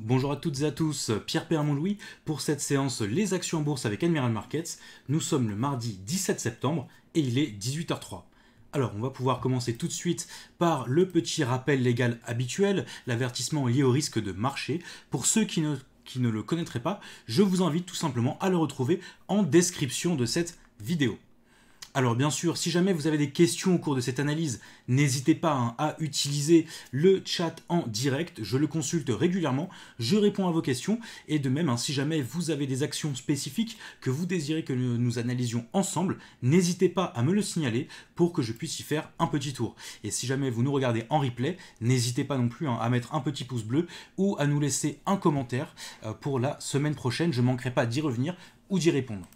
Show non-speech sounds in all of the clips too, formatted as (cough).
Bonjour à toutes et à tous, Pierre Permont-Louis pour cette séance Les actions en bourse avec Admiral Markets. Nous sommes le mardi 17 septembre et il est 18h03. Alors, on va pouvoir commencer tout de suite par le petit rappel légal habituel, l'avertissement lié au risque de marché. Pour ceux qui ne, qui ne le connaîtraient pas, je vous invite tout simplement à le retrouver en description de cette vidéo. Alors bien sûr, si jamais vous avez des questions au cours de cette analyse, n'hésitez pas hein, à utiliser le chat en direct, je le consulte régulièrement, je réponds à vos questions, et de même, hein, si jamais vous avez des actions spécifiques que vous désirez que nous analysions ensemble, n'hésitez pas à me le signaler pour que je puisse y faire un petit tour. Et si jamais vous nous regardez en replay, n'hésitez pas non plus hein, à mettre un petit pouce bleu ou à nous laisser un commentaire euh, pour la semaine prochaine, je ne manquerai pas d'y revenir ou d'y répondre.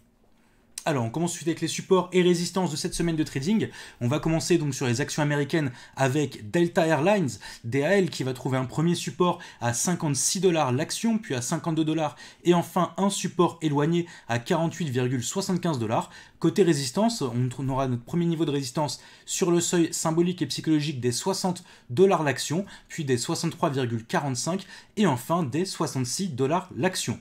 Alors, on commence suite avec les supports et résistances de cette semaine de trading. On va commencer donc sur les actions américaines avec Delta Airlines, DAL, qui va trouver un premier support à 56 dollars l'action, puis à 52 dollars, et enfin un support éloigné à 48,75 dollars. Côté résistance, on aura notre premier niveau de résistance sur le seuil symbolique et psychologique des 60 dollars l'action, puis des 63,45 et enfin des 66 dollars l'action.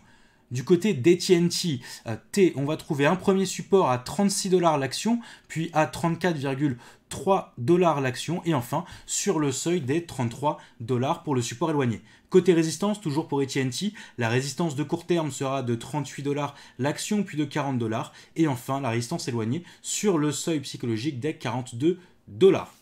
Du côté d'ATT, euh, T, on va trouver un premier support à 36 dollars l'action, puis à 34,3 dollars l'action, et enfin sur le seuil des 33 dollars pour le support éloigné. Côté résistance, toujours pour ATT, la résistance de court terme sera de 38 dollars l'action, puis de 40 dollars, et enfin la résistance éloignée sur le seuil psychologique des 42 dollars.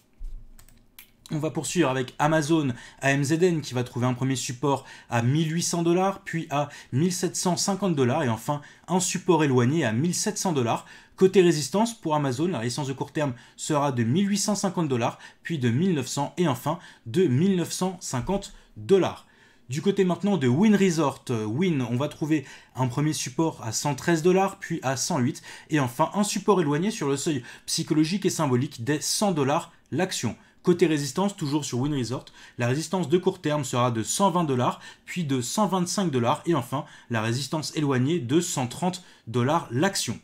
On va poursuivre avec Amazon AMZN qui va trouver un premier support à 1800 dollars, puis à 1750 dollars et enfin un support éloigné à 1700 dollars. Côté résistance, pour Amazon, la résistance de court terme sera de 1850 dollars, puis de 1900 et enfin de 1950 dollars. Du côté maintenant de Win Resort, euh, Win, on va trouver un premier support à 113 dollars, puis à 108, et enfin un support éloigné sur le seuil psychologique et symbolique des 100 dollars l'action. Côté résistance, toujours sur Win Resort, la résistance de court terme sera de 120 dollars, puis de 125 dollars, et enfin la résistance éloignée de 130 dollars l'action.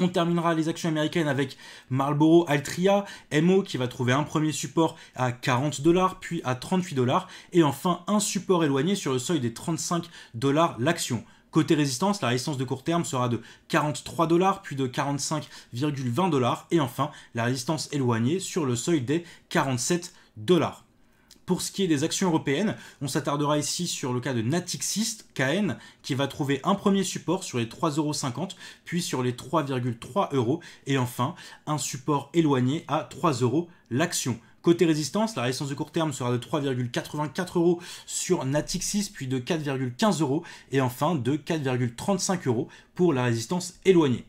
On terminera les actions américaines avec Marlboro Altria, MO qui va trouver un premier support à 40 dollars, puis à 38 dollars, et enfin un support éloigné sur le seuil des 35 dollars l'action. Côté résistance, la résistance de court terme sera de 43 dollars, puis de 45,20 dollars, et enfin la résistance éloignée sur le seuil des 47 dollars. Pour ce qui est des actions européennes, on s'attardera ici sur le cas de Natixis KN qui va trouver un premier support sur les 3,50€, puis sur les 3,3€ et enfin un support éloigné à 3€ l'action. Côté résistance, la résistance de court terme sera de 3,84 euros sur Natixis, 6, puis de 4,15 euros, et enfin de 4,35 euros pour la résistance éloignée.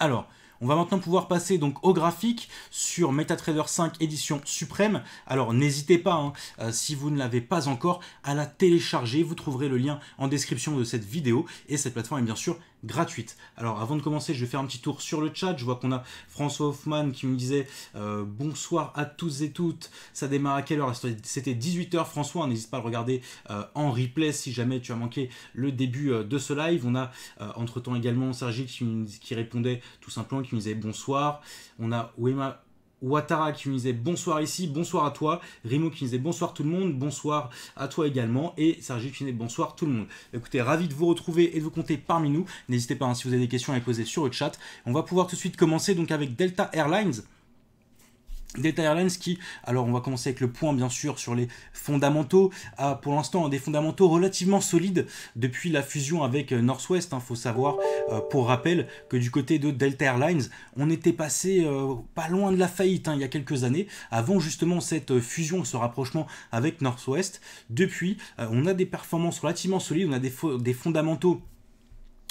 Alors, on va maintenant pouvoir passer donc au graphique sur MetaTrader 5 édition suprême. Alors n'hésitez pas, hein, euh, si vous ne l'avez pas encore, à la télécharger. Vous trouverez le lien en description de cette vidéo. Et cette plateforme est bien sûr gratuite. Alors avant de commencer, je vais faire un petit tour sur le chat. Je vois qu'on a François Hoffman qui me disait euh, bonsoir à tous et toutes. Ça démarre à quelle heure C'était 18h François, n'hésite pas à le regarder euh, en replay si jamais tu as manqué le début de ce live. On a entre temps également Sergi qui, qui, répondait tout simplement qui nous disait bonsoir. On a Wema Ouattara qui nous disait bonsoir ici, bonsoir à toi, Rimo qui nous disait bonsoir tout le monde, bonsoir à toi également, et Sergi qui nous disait bonsoir tout le monde. Écoutez, ravi de vous retrouver et de vous compter parmi nous. N'hésitez pas hein, si vous avez des questions à poser sur le chat. On va pouvoir tout de suite commencer donc avec Delta Airlines. Delta Airlines qui, alors on va commencer avec le point bien sûr sur les fondamentaux, a ah, pour l'instant hein, des fondamentaux relativement solides depuis la fusion avec euh, Northwest. Il hein, faut savoir, euh, pour rappel, que du côté de Delta Airlines, on était passé euh, pas loin de la faillite hein, il y a quelques années, avant justement cette fusion, ce rapprochement avec Northwest. Depuis, on a des performances relativement solides, on a des fondamentaux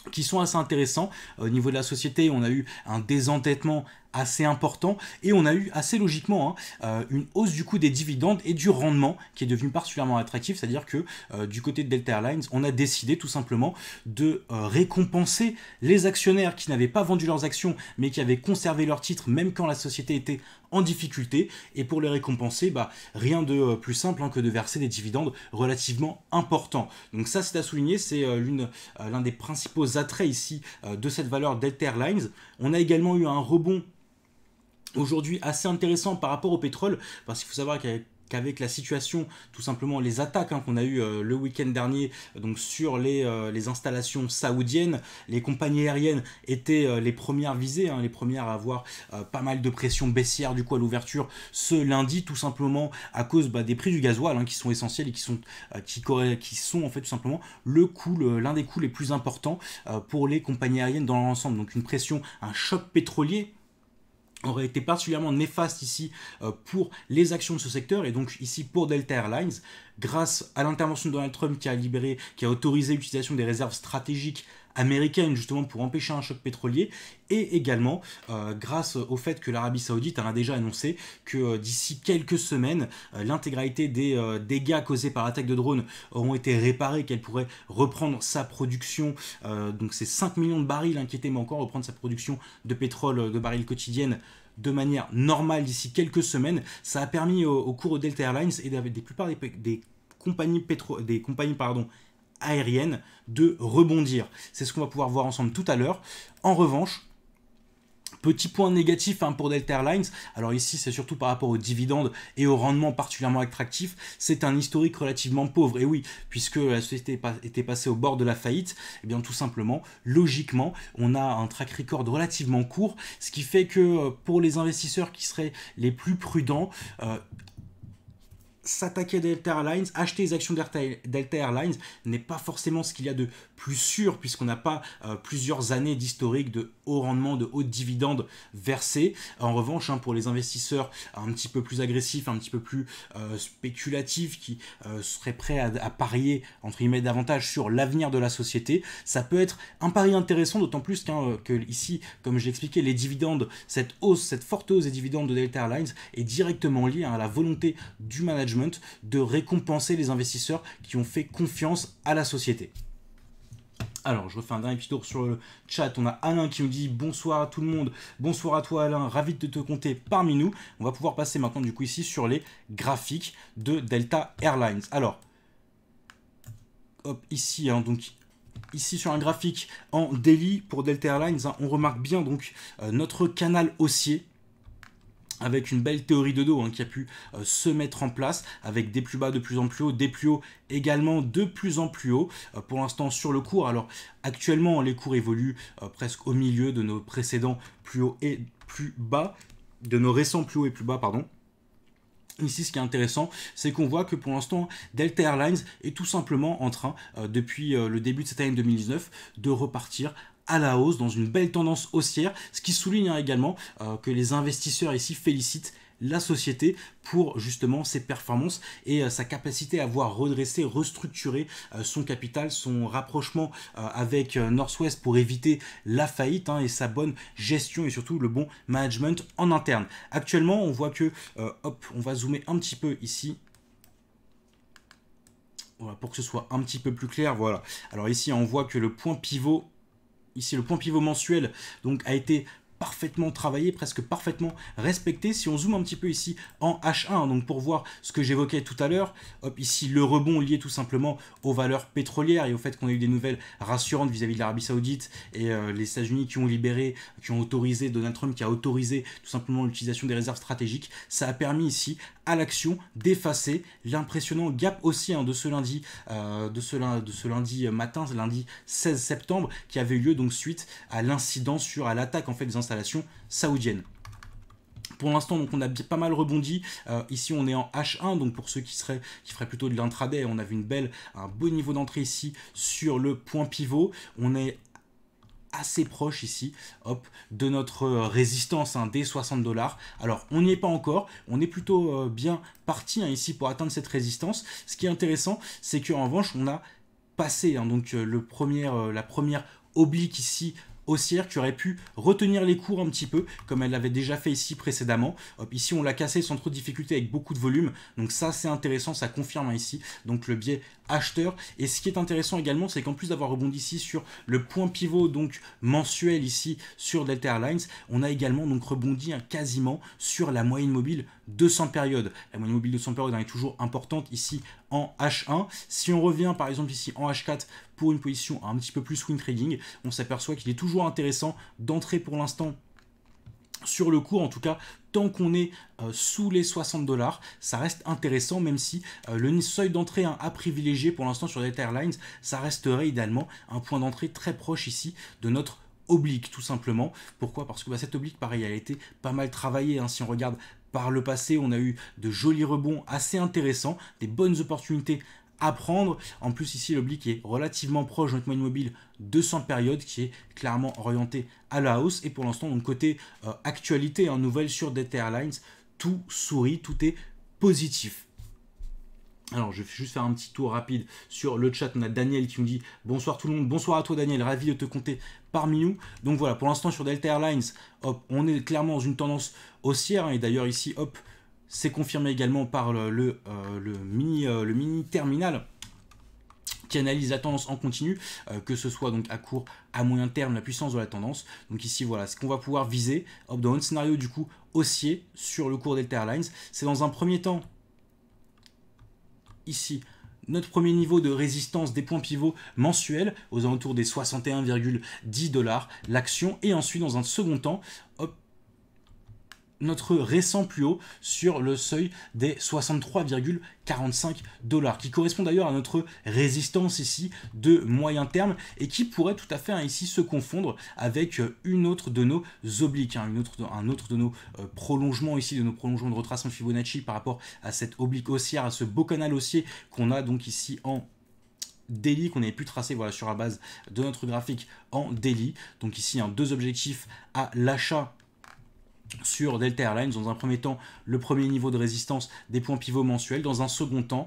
qui sont assez intéressants. Euh, au niveau de la société, on a eu un désentêtement assez important et on a eu assez logiquement hein, euh, une hausse du coût des dividendes et du rendement qui est devenu particulièrement attractif, c'est-à-dire que euh, du côté de Delta Airlines, on a décidé tout simplement de récompenser les actionnaires qui n'avaient pas vendu leurs actions mais qui avaient conservé leurs titres même quand la société était en difficulté. Et pour les récompenser, bah, rien de euh, plus simple hein, que de verser des dividendes relativement importants. Donc ça, c'est à souligner, c'est euh, euh, l'un des principaux attraits ici de cette valeur Delta Airlines. On a également eu un rebond aujourd'hui assez intéressant par rapport au pétrole, parce qu'il faut savoir qu'il y qu'avec qu'avec la situation, tout simplement les attaques hein, qu'on a eues euh, le week-end dernier donc sur euh, les, installations saoudiennes, les compagnies aériennes étaient euh, les premières visées, hein, les premières à avoir pas mal de pression baissière du coup à l'ouverture ce lundi, tout simplement à cause bah, des prix du gasoil hein, qui sont essentiels et qui sont, qui, sont en fait tout simplement le coût, l'un des coûts les plus importants pour les compagnies aériennes dans l'ensemble. Donc une pression, un choc pétrolier aurait été particulièrement néfaste ici euh, pour les actions de ce secteur et donc ici pour Delta Airlines grâce à l'intervention de Donald Trump qui a libéré qui a autorisé l'utilisation des réserves stratégiques américaine justement pour empêcher un choc pétrolier et également euh, grâce au fait que l'Arabie saoudite a déjà annoncé que euh, d'ici quelques semaines euh, l'intégralité des dégâts causés par l'attaque de drones auront été réparés, qu'elle pourrait reprendre sa production, donc ces 5 millions de barils inquiétés mais encore reprendre sa production de pétrole de barils quotidienne de manière normale d'ici quelques semaines. Ça a permis au, cours de Delta Airlines et des, des plupart des, compagnies, pétro des compagnies pardon, aérienne de rebondir. C'est ce qu'on va pouvoir voir ensemble tout à l'heure. En revanche, Petit point négatif hein, pour Delta Airlines, alors ici c'est surtout par rapport aux dividendes et au rendement particulièrement attractif, c'est un historique relativement pauvre, et oui, puisque la société était passée au bord de la faillite, et eh bien tout simplement, logiquement, on a un track record relativement court, ce qui fait que euh, pour les investisseurs qui seraient les plus prudents, euh, s'attaquer à Delta Airlines, acheter les actions Delta Airlines n'est pas forcément ce qu'il y a de plus sûr puisqu'on n'a pas euh, plusieurs années d'historique de haut rendement, de hauts dividendes versés. En revanche, hein, pour les investisseurs un petit peu plus agressifs, un petit peu plus euh, spéculatifs, qui euh, seraient prêts à, parier entre guillemets davantage sur l'avenir de la société, ça peut être un pari intéressant, d'autant plus qu'ici, comme je l'expliquais, les dividendes, cette hausse, cette forte hausse des dividendes de Delta Airlines est directement liée à la volonté du management de récompenser les investisseurs qui ont fait confiance à la société. Alors, je refais un dernier petit tour sur le chat. On a Alain qui nous dit bonsoir à tout le monde. Bonsoir à toi Alain, ravi de te compter parmi nous. On va pouvoir passer maintenant du coup ici sur les graphiques de Delta Airlines. Alors, hop, ici, hein, donc ici sur un graphique en daily pour Delta Airlines, hein, on remarque bien donc euh, notre canal haussier avec une belle théorie de dos hein, qui a pu euh, se mettre en place, avec des plus bas de plus en plus haut, des plus hauts également de plus en plus haut, euh, pour l'instant sur le cours. Alors actuellement, les cours évoluent euh, presque au milieu de nos précédents plus hauts et plus bas, de nos récents plus hauts et plus bas, pardon. Ici, ce qui est intéressant, c'est qu'on voit que pour l'instant, Delta Airlines est tout simplement en train, depuis le début de cette année 2019, de repartir à la hausse dans une belle tendance haussière, ce qui souligne hein, également euh, que les investisseurs ici félicitent la société pour justement ses performances et euh, sa capacité à voir redresser, restructurer euh, son capital, son rapprochement avec Northwest pour éviter la faillite hein, et sa bonne gestion et surtout le bon management en interne. Actuellement, on voit que, hop, on va zoomer un petit peu ici voilà, pour que ce soit un petit peu plus clair. Voilà. Alors ici, on voit que le point pivot ici le point pivot mensuel, donc a été parfaitement travaillé, presque parfaitement respecté. Si on zoome un petit peu ici en H1, donc pour voir ce que j'évoquais tout à l'heure, hop, ici le rebond lié tout simplement aux valeurs pétrolières et au fait qu'on a eu des nouvelles rassurantes vis-à-vis de l'Arabie Saoudite et euh, les États-Unis qui ont libéré, qui ont autorisé Donald Trump, qui a autorisé tout simplement l'utilisation des réserves stratégiques. Ça a permis ici à l'action, d'effacer l'impressionnant gap aussi hein, de ce lundi, euh, de, ce, de ce lundi euh, matin, ce lundi 16 septembre, qui avait lieu donc suite à l'incident sur à l'attaque en fait des installations saoudiennes pour l'instant donc on a pas mal rebondi euh, ici on est en H1 donc pour ceux qui seraient qui feraient plutôt de l'intraday on a vu une belle un beau niveau d'entrée ici sur le point pivot on est assez proche ici, hop, de notre euh, résistance hein, des 60 dollars. Alors, on n'y est pas encore, on est plutôt euh, bien parti hein, ici pour atteindre cette résistance. Ce qui est intéressant, c'est qu'en revanche, on a passé hein, donc euh, le premier, la première oblique ici haussière qui aurait pu retenir les cours un petit peu, comme elle l'avait déjà fait ici précédemment. ici, on l'a cassé sans trop de difficulté avec beaucoup de volume. Donc ça, c'est intéressant, ça confirme ici. Donc le biais acheteur. Et ce qui est intéressant également, c'est qu'en plus d'avoir rebondi ici sur le point pivot donc mensuel ici sur Delta Airlines, on a également donc rebondi hein, quasiment sur la moyenne mobile 200 périodes. La moyenne mobile 200 périodes hein, est toujours importante ici en H1. Si on revient par exemple ici en H4 pour une position un petit peu plus swing trading. On s'aperçoit qu'il est toujours intéressant d'entrer pour l'instant sur le cours en tout cas tant qu'on est euh, sous les 60 dollars ça reste intéressant même si euh, le seuil d'entrée à hein, privilégier pour l'instant sur les Airlines ça resterait idéalement un point d'entrée très proche ici de notre oblique tout simplement pourquoi parce que bah, cette oblique pareil a été pas mal travaillée hein. si on regarde par le passé, on a eu de jolis rebonds assez intéressants, des bonnes opportunités Apprendre. En plus ici l'oblique est relativement proche de notre moyenne mobile 200 périodes qui est clairement orienté à la hausse et pour l'instant donc côté euh, actualité en hein, nouvelle sur delta Airlines tout sourit, tout est positif. Alors, je vais juste faire un petit tour rapide sur le chat. On a Daniel qui nous dit bonsoir tout le monde. Bonsoir à toi, Daniel. Ravi de te compter parmi nous. Donc voilà, pour l'instant, sur Delta Airlines, hop, on est clairement dans une tendance haussière. Hein. et d'ailleurs, ici, hop, c'est confirmé également par le, le, euh, mini, euh, le mini terminal qui analyse la tendance en continu, euh, que ce soit donc à court, à moyen terme, la puissance de la tendance. Donc ici, voilà, ce qu'on va pouvoir viser hop, dans un scénario du coup haussier sur le cours des Airlines. C'est dans un premier temps, ici, notre premier niveau de résistance des points pivots mensuels aux alentours des 61,10 dollars l'action et ensuite dans un second temps notre récent plus haut sur le seuil des 63,45 dollars, qui correspond d'ailleurs à notre résistance ici de moyen terme et qui pourrait tout à fait hein, ici se confondre avec euh, une autre de nos obliques, hein, autre un autre de nos euh, prolongements ici, de nos prolongements de retracement Fibonacci par rapport à cette oblique haussière, à ce beau canal haussier qu'on a donc ici en daily qu'on avait pu tracer voilà, sur la base de notre graphique en daily. Donc ici, hein, deux objectifs à l'achat sur Delta Airlines. Dans un premier temps, le premier niveau de résistance des points pivots mensuels. Dans un second temps,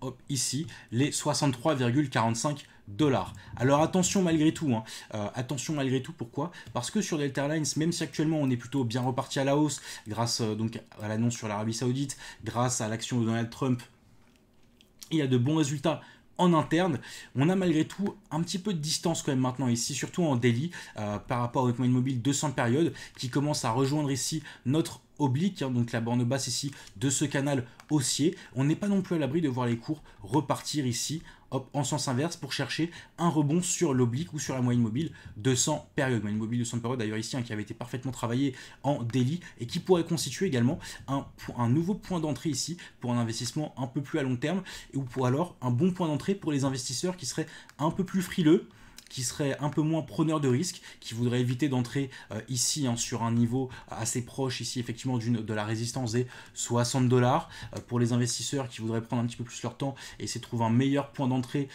hop, ici, les 63,45 dollars. Alors attention malgré tout, hein, euh, attention malgré tout, pourquoi Parce que sur Delta Airlines, même si actuellement on est plutôt bien reparti à la hausse, grâce euh, donc à l'annonce sur l'Arabie Saoudite, grâce à l'action de Donald Trump, il y a de bons résultats en interne. On a malgré tout un petit peu de distance quand même maintenant ici, surtout en daily, euh, par rapport au Bitcoin Mobile 200 périodes, qui commence à rejoindre ici notre oblique, hein, donc la borne basse ici de ce canal haussier. On n'est pas non plus à l'abri de voir les cours repartir ici en sens inverse pour chercher un rebond sur l'oblique ou sur la moyenne mobile de 200 périodes. Moyenne mobile de 200 périodes d'ailleurs ici hein, qui avait été parfaitement travaillée en daily et qui pourrait constituer également un, un nouveau point d'entrée ici pour un investissement un peu plus à long terme ou pour alors un bon point d'entrée pour les investisseurs qui seraient un peu plus frileux qui serait un peu moins preneur de risque, qui voudrait éviter d'entrer euh, ici hein, sur un niveau assez proche ici effectivement d'une de la résistance des 60 dollars euh, pour les investisseurs qui voudraient prendre un petit peu plus leur temps et essayer de trouver un meilleur point d'entrée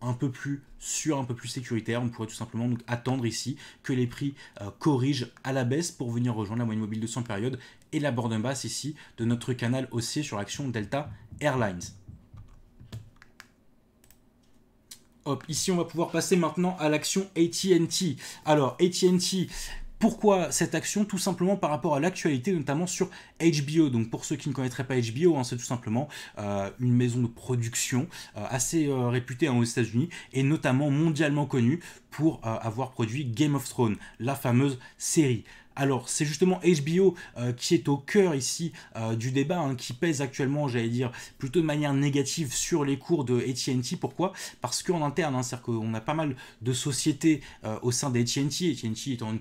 un peu plus sûr, un peu plus sécuritaire. On pourrait tout simplement donc attendre ici que les prix euh, corrigent à la baisse pour venir rejoindre la moyenne mobile de 100 périodes et la borne basse ici de notre canal haussier sur l'action Delta Airlines. Hop, ici on va pouvoir passer maintenant à l'action ATT. Alors ATT, pourquoi cette action Tout simplement par rapport à l'actualité, notamment sur HBO. Donc pour ceux qui ne connaîtraient pas HBO, hein, c'est tout simplement euh, une maison de production euh, assez euh, réputée hein, aux États-Unis et notamment mondialement connue pour avoir produit Game of Thrones, la fameuse série. Alors c'est justement HBO euh, qui est au cœur ici euh, du débat, hein, qui pèse actuellement, j'allais dire, plutôt de manière négative sur les cours de AT&T. Pourquoi Parce qu'en interne, hein, c'est-à-dire qu'on a pas mal de sociétés euh, au sein d'AT&T, AT&T étant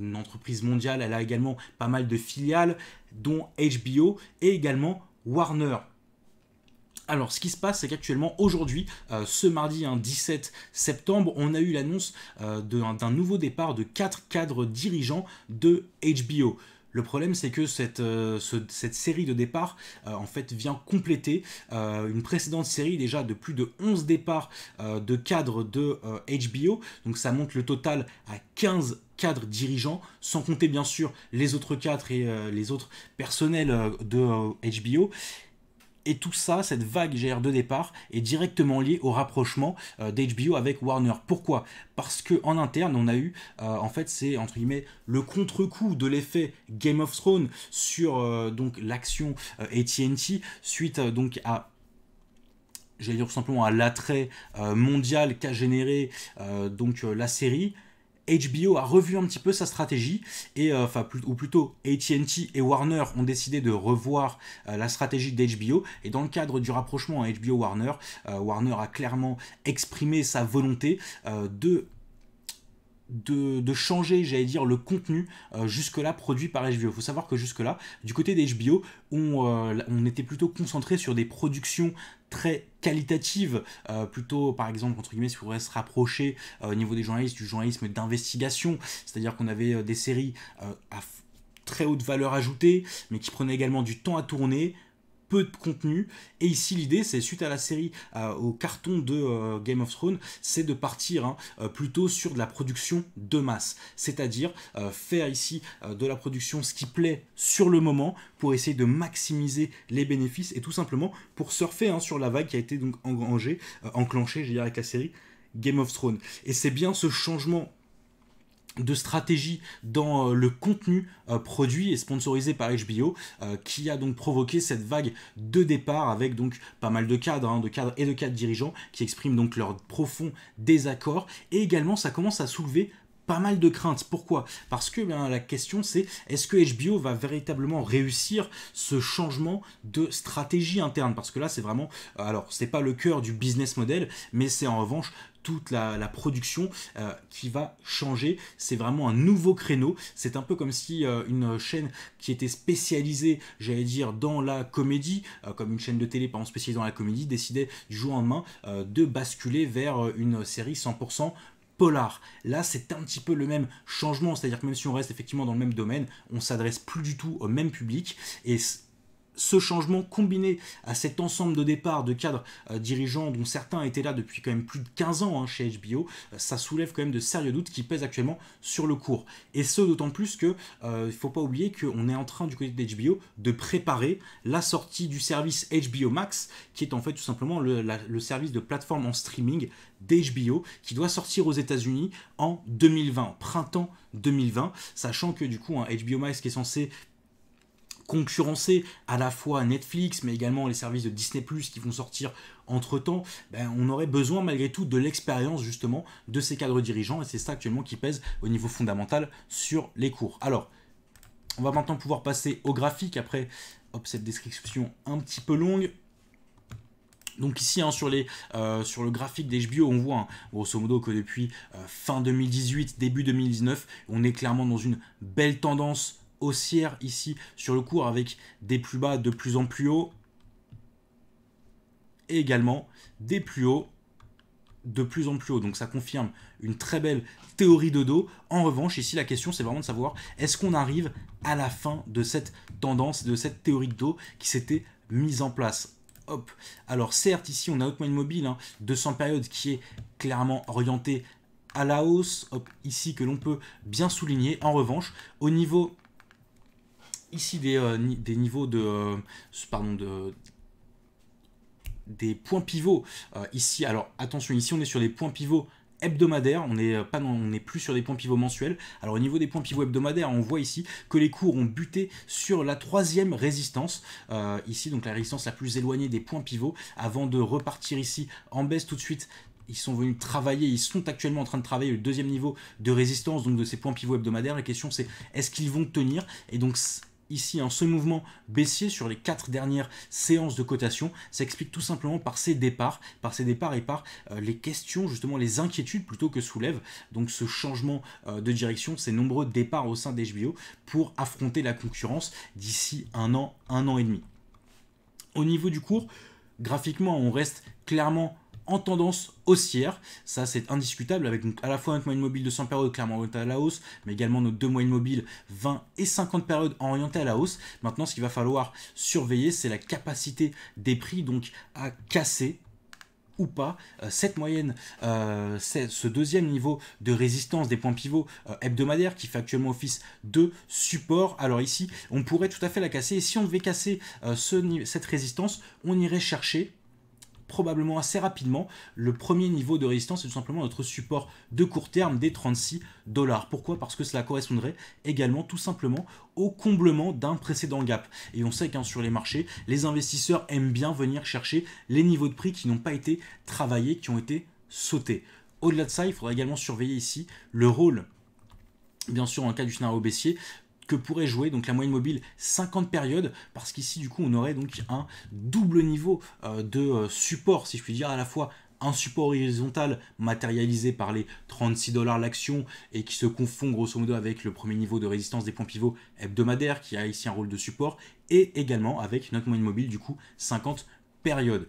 une entreprise mondiale, elle a également pas mal de filiales, dont HBO et également Warner. Alors, ce qui se passe, c'est qu'actuellement, aujourd'hui, euh, ce mardi 17 hein, septembre, on a eu l'annonce euh, d'un nouveau départ de quatre cadres dirigeants de HBO. Le problème, c'est que cette, euh, série de départs, en fait, vient compléter une précédente série déjà de plus de 11 départs de cadres de HBO. Donc ça monte le total à 15 cadres dirigeants, sans compter bien sûr les autres quatre et les autres personnels de HBO. Et tout ça, cette vague gr de départ, est directement liée au rapprochement euh, d'HBO avec Warner. Pourquoi Parce que en interne, on a eu, euh, en fait, c'est entre guillemets le contre-coup de l'effet Game of Thrones sur euh, donc l'action AT&T suite donc à j'allais dire simplement à l'attrait mondial qu'a généré donc la série HBO a revu un petit peu sa stratégie, et, euh, enfin, ou plutôt ATT et Warner ont décidé de revoir euh, la stratégie d'HBO, et dans le cadre du rapprochement à HBO-Warner, euh, Warner a clairement exprimé sa volonté de de, changer, j'allais dire, le contenu euh, jusque-là produit par HBO. Il faut savoir que jusque-là, du côté des on, euh, on était plutôt concentré sur des productions très qualitatives, euh, plutôt par exemple, entre guillemets, si on pourrait se rapprocher au niveau des journalistes, du journalisme d'investigation, c'est-à-dire qu'on avait des séries à très haute valeur ajoutée, mais qui prenaient également du temps à tourner, peu de contenu. Et ici, l'idée, c'est suite à la série, euh, au carton de euh, Game of Thrones, c'est de partir hein, euh, plutôt sur de la production de masse. C'est-à-dire faire ici de la production ce qui plaît sur le moment pour essayer de maximiser les bénéfices et tout simplement pour surfer hein, sur la vague qui a été donc engrangée, enclenchée, je dirais, avec la série Game of Thrones. Et c'est bien ce changement de stratégie dans euh, le contenu euh, produit et sponsorisé par HBO euh, qui a donc provoqué cette vague de départ avec donc pas mal de cadres, hein, de cadres et de cadres dirigeants qui expriment donc leur profond désaccord et également ça commence à soulever pas mal de craintes. Pourquoi Parce que ben, la question c'est est-ce que HBO va véritablement réussir ce changement de stratégie interne Parce que là c'est vraiment, alors c'est pas le cœur du business model, mais c'est en revanche toute la, production euh, qui va changer. C'est vraiment un nouveau créneau. C'est un peu comme si euh, une chaîne qui était spécialisée, j'allais dire, dans la comédie, euh, comme une chaîne de télé par exemple spécialisée dans la comédie, décidait du jour au lendemain de basculer vers une série 100% polar. Là, c'est un petit peu le même changement, c'est-à-dire que même si on reste effectivement dans le même domaine, on s'adresse plus du tout au même public et ce changement combiné à cet ensemble de départ de cadres euh, dirigeants dont certains étaient là depuis quand même plus de 15 ans hein, chez HBO, euh, ça soulève quand même de sérieux doutes qui pèsent actuellement sur le cours. Et ce d'autant plus que euh, il faut pas oublier qu'on est en train du côté d'HBO, de préparer la sortie du service HBO Max, qui est en fait tout simplement le, service de plateforme en streaming d'HBO qui doit sortir aux États-Unis en 2020, printemps 2020, sachant que du coup HBO Max qui est censé concurrencer à la fois Netflix, mais également les services de Disney ⁇ plus qui vont sortir entre-temps, ben, on aurait besoin malgré tout de l'expérience justement de ces cadres dirigeants, et c'est ça actuellement qui pèse au niveau fondamental sur les cours. Alors, on va maintenant pouvoir passer au graphique après cette description un petit peu longue. Donc ici, hein, sur, les, euh, sur le graphique d'HBO, on voit hein, grosso modo que depuis euh, fin 2018, début 2019, on est clairement dans une belle tendance haussière ici sur le cours avec des plus bas de plus en plus haut et également des plus hauts de plus en plus haut. Donc ça confirme une très belle théorie de dos. En revanche, ici la question c'est vraiment de savoir est-ce qu'on arrive à la fin de cette tendance, de cette théorie de dos qui s'était mise en place. Hop. Alors certes ici on a haute moyenne mobile 200 hein, périodes qui est clairement orientée à la hausse. ici que l'on peut bien souligner. En revanche, au niveau ici des, euh, des niveaux de, euh, pardon, de, des points pivots. Euh, ici, alors attention, ici on est sur des points pivots hebdomadaires, on n'est pas on n'est plus sur des points pivots mensuels. Alors au niveau des points pivots hebdomadaires, on voit ici que les cours ont buté sur la troisième résistance, ici donc la résistance la plus éloignée des points pivots, avant de repartir ici en baisse tout de suite ils sont venus travailler, ils sont actuellement en train de travailler le deuxième niveau de résistance, donc de ces points pivots hebdomadaires. La question c'est est-ce qu'ils vont tenir Et donc ici en hein, ce mouvement baissier sur les quatre dernières séances de cotation s'explique tout simplement par ces départs, par ces départs et par euh, les questions, justement les inquiétudes plutôt que soulève donc ce changement euh, de direction, ces nombreux départs au sein des JBO pour affronter la concurrence d'ici un an, un an et demi. Au niveau du cours, graphiquement, on reste clairement tendance haussière. Ça, c'est indiscutable avec à la fois notre moyenne mobile de 100 périodes clairement orientée à la hausse, mais également nos deux moyennes mobiles 20 et 50 périodes orientées à la hausse. Maintenant, ce qu'il va falloir surveiller, c'est la capacité des prix donc à casser ou pas euh, cette moyenne, euh, ce deuxième niveau de résistance des points pivots euh, hebdomadaires qui fait actuellement office de support. Alors ici, on pourrait tout à fait la casser et si on devait casser ce niveau cette résistance, on irait chercher probablement assez rapidement. Le premier niveau de résistance est tout simplement notre support de court terme des 36 dollars. Pourquoi Parce que cela correspondrait également tout simplement au comblement d'un précédent gap. Et on sait qu'un sur les marchés, les investisseurs aiment bien venir chercher les niveaux de prix qui n'ont pas été travaillés, qui ont été sautés. Au-delà de ça, il faudra également surveiller ici le rôle bien sûr en cas du scénario baissier, que pourrait jouer donc la moyenne mobile 50 périodes parce qu'ici du coup on aurait donc un double niveau euh, de euh, support si je puis dire à la fois un support horizontal matérialisé par les 36 dollars l'action et qui se confond grosso modo avec le premier niveau de résistance des points pivots hebdomadaires qui a ici un rôle de support et également avec notre moyenne mobile du coup 50 périodes.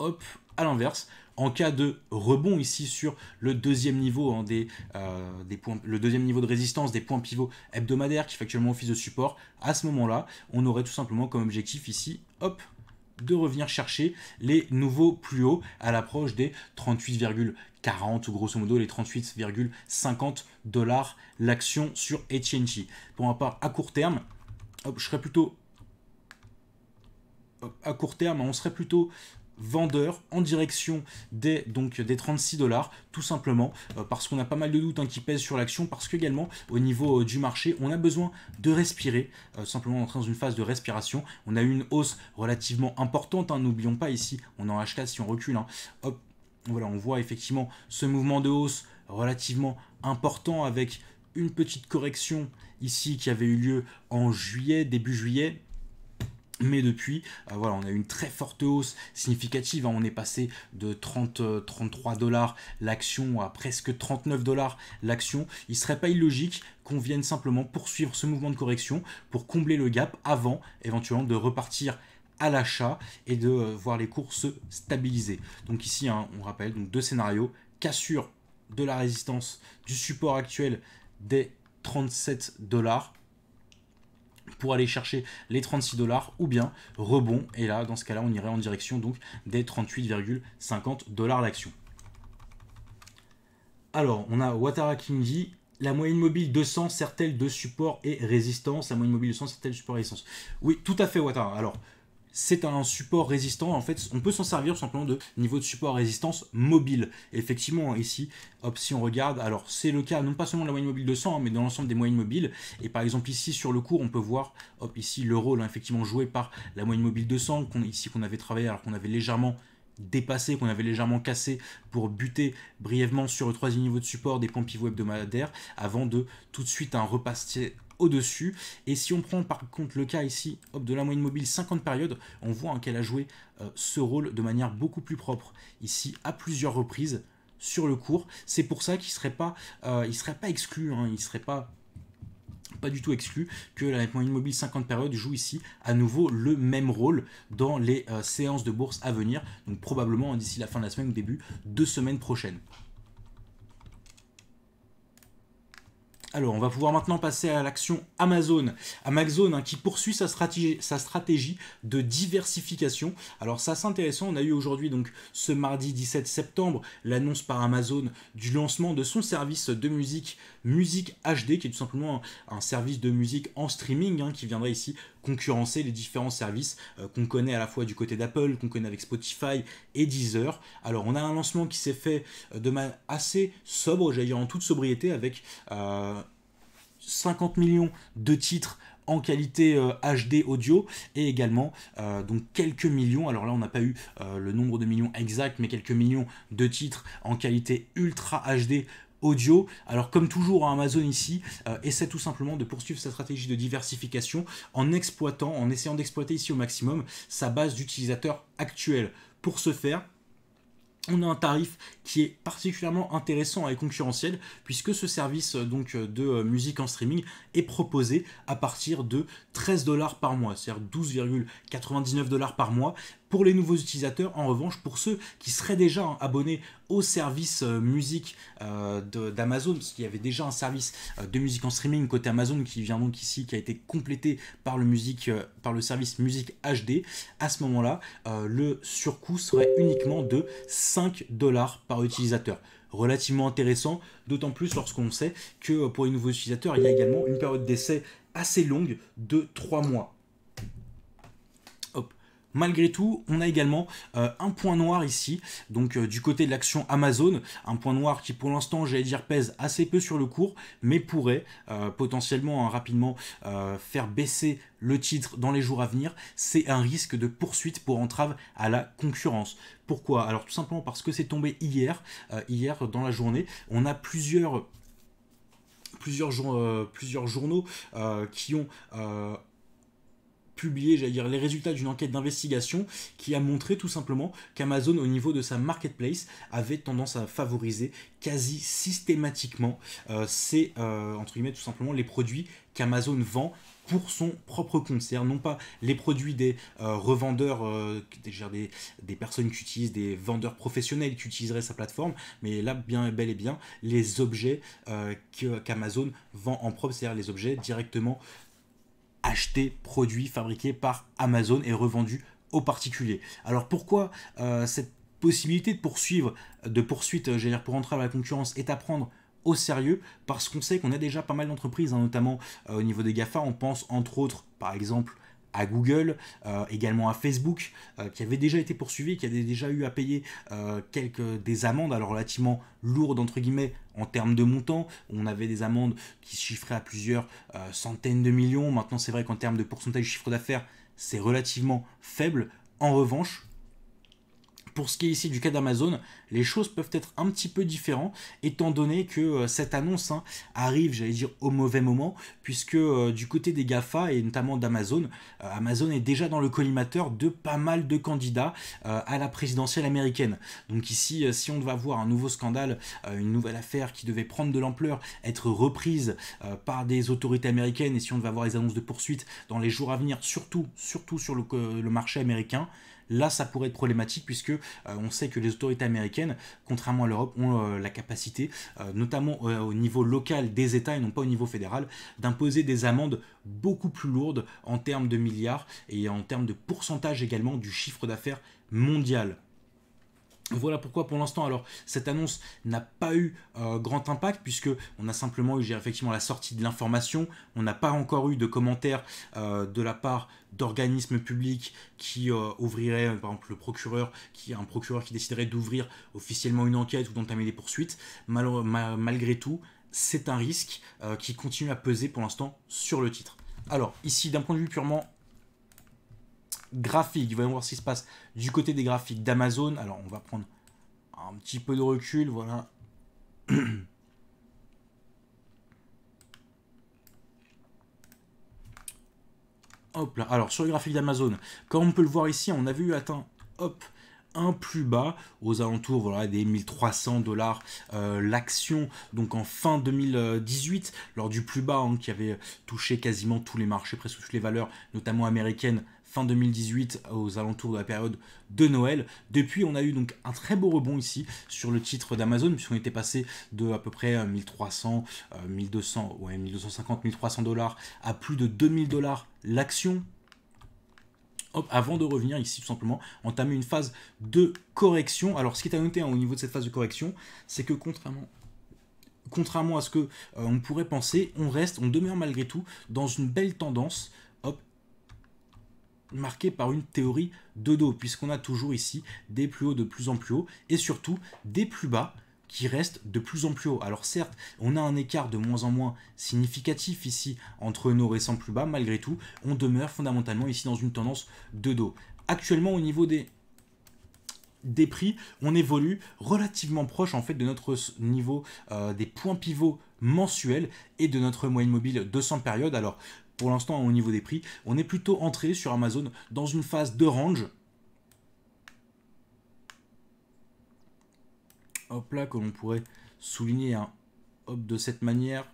Hop, à l'inverse, en cas de rebond ici sur le deuxième niveau, en hein, des, euh, des points, le deuxième niveau de résistance des points pivots hebdomadaires qui factuellement office de support, à ce moment-là, on aurait tout simplement comme objectif ici, hop, de revenir chercher les nouveaux plus hauts à l'approche des 38,40 ou grosso modo les 38,50 dollars l'action sur HNG. Pour ma part, à court terme, hop, je serais plutôt à court terme, on serait plutôt vendeur en direction des, donc, des 36 dollars, tout simplement, euh, parce qu'on a pas mal de doutes hein, qui pèsent sur l'action, parce qu'également au niveau euh, du marché, on a besoin de respirer, euh, simplement en train d'une phase de respiration. On a eu une hausse relativement importante, hein, n'oublions pas ici, on en h si on recule, hein. hop, voilà, on voit effectivement ce mouvement de hausse relativement important avec une petite correction ici qui avait eu lieu en juillet, début juillet, mais depuis, euh, voilà, on a eu une très forte hausse significative. Hein. On est passé de 30, 33 euh, dollars l'action à presque 39 dollars l'action. Il serait pas illogique qu'on vienne simplement poursuivre ce mouvement de correction pour combler le gap avant éventuellement de repartir à l'achat et de euh, voir les cours se stabiliser. Donc ici, hein, on rappelle donc deux scénarios cassure de la résistance du support actuel des 37 dollars pour aller chercher les 36 dollars ou bien rebond. Et là, dans ce cas-là, on irait en direction donc des 38,50 dollars l'action. Alors, on a Watara Kingi. La moyenne mobile 200 sert-elle de support et résistance La moyenne mobile 200 sert-elle de support et résistance Oui, tout à fait, Watara. Alors, c'est un support résistant. En fait, on peut s'en servir simplement de niveau de support résistance mobile. Effectivement, ici, hop, si on regarde, alors c'est le cas non pas seulement de la moyenne mobile de 100, hein, mais dans l'ensemble des moyennes mobiles. Et par exemple, ici, sur le cours, on peut voir, hop, ici, le rôle hein, effectivement joué par la moyenne mobile de 100, ici qu'on avait travaillé alors qu'on avait légèrement dépassé, qu'on avait légèrement cassé pour buter brièvement sur le troisième niveau de support des pompes pivots hebdomadaires avant de tout de suite un repasser dessus Et si on prend par contre le cas ici hop, de la moyenne mobile 50 périodes, on voit hein, qu'elle a joué euh, ce rôle de manière beaucoup plus propre. Ici, à plusieurs reprises sur le cours. C'est pour ça qu'il serait pas, euh, il serait pas exclu, hein. il serait pas pas du tout exclu que la moyenne mobile 50 périodes joue ici à nouveau le même rôle dans les euh, séances de bourse à venir, donc probablement hein, d'ici la fin de la semaine ou début de semaine prochaine. Alors, on va pouvoir maintenant passer à l'action Amazon. Amazon hein, qui poursuit sa stratégie, sa stratégie, de diversification. Alors, ça, c'est intéressant. On a eu aujourd'hui, donc, ce mardi 17 septembre, l'annonce par Amazon du lancement de son service de musique Musique HD, qui est tout simplement un, service de musique en streaming, hein, qui viendrait ici concurrencer les différents services euh, qu'on connaît à la fois du côté d'Apple, qu'on connaît avec Spotify et Deezer. Alors on a un lancement qui s'est fait euh, de manière assez sobre, j'allais dire en toute sobriété, avec 50 euh, millions de titres en qualité HD audio et également donc quelques millions. Alors là, on n'a pas eu le nombre de millions exact, mais quelques millions de titres en qualité ultra HD audio. Alors comme toujours hein, Amazon ici, euh, essaie tout simplement de poursuivre sa stratégie de diversification en exploitant, en essayant d'exploiter ici au maximum sa base d'utilisateurs actuelle. Pour ce faire, on a un tarif qui est particulièrement intéressant et concurrentiel puisque ce service euh, donc euh, de musique en streaming est proposé à partir de 13 dollars par mois, c'est-à-dire 12,99 dollars par mois pour les nouveaux utilisateurs, en revanche, pour ceux qui seraient déjà abonnés au service euh, musique euh, d'Amazon, parce qu'il y avait déjà un service euh, de musique en streaming côté Amazon qui vient donc ici, qui a été complété par le, musique, par le service musique HD, à ce moment-là, le surcoût serait uniquement de 5 dollars par utilisateur relativement intéressant, d'autant plus lorsqu'on sait que pour les nouveaux utilisateurs, il y a également une période d'essai assez longue de 3 mois. Malgré tout, on a également euh, un point noir ici, donc euh, du côté de l'action Amazon, un point noir qui pour l'instant, j'allais dire, pèse assez peu sur le cours, mais pourrait euh, potentiellement hein, rapidement faire baisser le titre dans les jours à venir. C'est un risque de poursuite pour entrave à la concurrence. Pourquoi Alors tout simplement parce que c'est tombé hier, hier dans la journée. On a plusieurs plusieurs, plusieurs journaux qui ont publié, j'allais dire, les résultats d'une enquête d'investigation qui a montré tout simplement qu'Amazon, au niveau de sa marketplace, avait tendance à favoriser quasi systématiquement euh, c'est euh, entre guillemets tout simplement les produits qu'Amazon vend pour son propre concert, non pas les produits des euh, revendeurs, déjà des, des, personnes qui utilisent, des vendeurs professionnels qui utiliseraient sa plateforme, mais là, bien bel et bien, les objets euh, qu'Amazon vend en propre, c'est-à-dire les objets directement acheté, produits fabriqués par Amazon et revendu aux particuliers. Alors pourquoi euh, cette possibilité de poursuivre, de poursuite, euh, j'allais dire pour entrer à la concurrence, est à prendre au sérieux parce qu'on sait qu'on a déjà pas mal d'entreprises, hein, notamment euh, au niveau des GAFA, on pense entre autres par exemple à Google, euh, également à Facebook, euh, qui avait déjà été poursuivi, qui avait déjà eu à payer euh, quelques des amendes, alors relativement lourdes entre guillemets en termes de montant. On avait des amendes qui se chiffraient à plusieurs centaines de millions. Maintenant, c'est vrai qu'en termes de pourcentage chiffre d'affaires, c'est relativement faible. En revanche, pour ce qui est ici du cas d'Amazon, les choses peuvent être un petit peu différentes, étant donné que euh, cette annonce hein, arrive, j'allais dire, au mauvais moment, puisque euh, du côté des GAFA, et notamment d'Amazon, euh, Amazon est déjà dans le collimateur de pas mal de candidats à la présidentielle américaine. Donc ici, si on devait avoir un nouveau scandale, une nouvelle affaire qui devait prendre de l'ampleur, être reprise par des autorités américaines, et si on va voir les annonces de poursuite dans les jours à venir, surtout, surtout sur le marché américain, Là, ça pourrait être problématique puisque euh, on sait que les autorités américaines, contrairement à l'Europe, ont euh, la capacité, euh, notamment au niveau local des États et non pas au niveau fédéral, d'imposer des amendes beaucoup plus lourdes en termes de milliards et en termes de pourcentage également du chiffre d'affaires mondial. Voilà pourquoi pour l'instant, alors cette annonce n'a pas eu grand impact puisque on a simplement eu effectivement la sortie de l'information, on n'a pas encore eu de commentaires de la part d'organismes publics qui euh, ouvrirait euh, par exemple le procureur, qui un procureur qui déciderait d'ouvrir officiellement une enquête ou d'entamer des poursuites. malgré tout, c'est un risque euh, qui continue à peser pour l'instant sur le titre. Alors ici, d'un point de vue purement graphique, voyons voir ce qui se passe du côté des graphiques d'Amazon. Alors on va prendre un petit peu de recul, voilà. (clears throat) Hop là. Alors, sur le graphique d'Amazon, comme on peut le voir ici, on a eu atteint, hop, un plus bas aux alentours voilà, des 1300 dollars euh, l'action donc en fin 2018 lors du plus bas hein, qui avait touché quasiment tous les marchés presque toutes les valeurs notamment américaines fin 2018 aux alentours de la période de Noël. Depuis, on a eu donc un très beau rebond ici sur le titre d'Amazon, puisqu'on était passé de à peu près 1300, euh, 1200, euh, ouais, 1250, 1300 dollars à plus de 2000 dollars l'action. Hop, avant de revenir ici tout simplement, entamer une phase de correction. Alors ce qui est à noter hein, au niveau de cette phase de correction, c'est que contrairement contrairement à ce que euh, on pourrait penser, on reste, on demeure malgré tout dans une belle tendance marqué par une théorie de dos, puisqu'on a toujours ici des plus hauts de plus en plus hauts, et surtout des plus bas qui restent de plus en plus hauts. Alors certes, on a un écart de moins en moins significatif ici entre nos récents plus bas, malgré tout, on demeure fondamentalement ici dans une tendance de dos. Actuellement, au niveau des des prix, on évolue relativement proche en fait de notre niveau euh, des points pivots mensuels et de notre moyenne mobile 200 périodes. Alors pour l'instant au niveau des prix. On est plutôt entré sur Amazon dans une phase de range. Hop là, que l'on pourrait souligner un hein. hop de cette manière.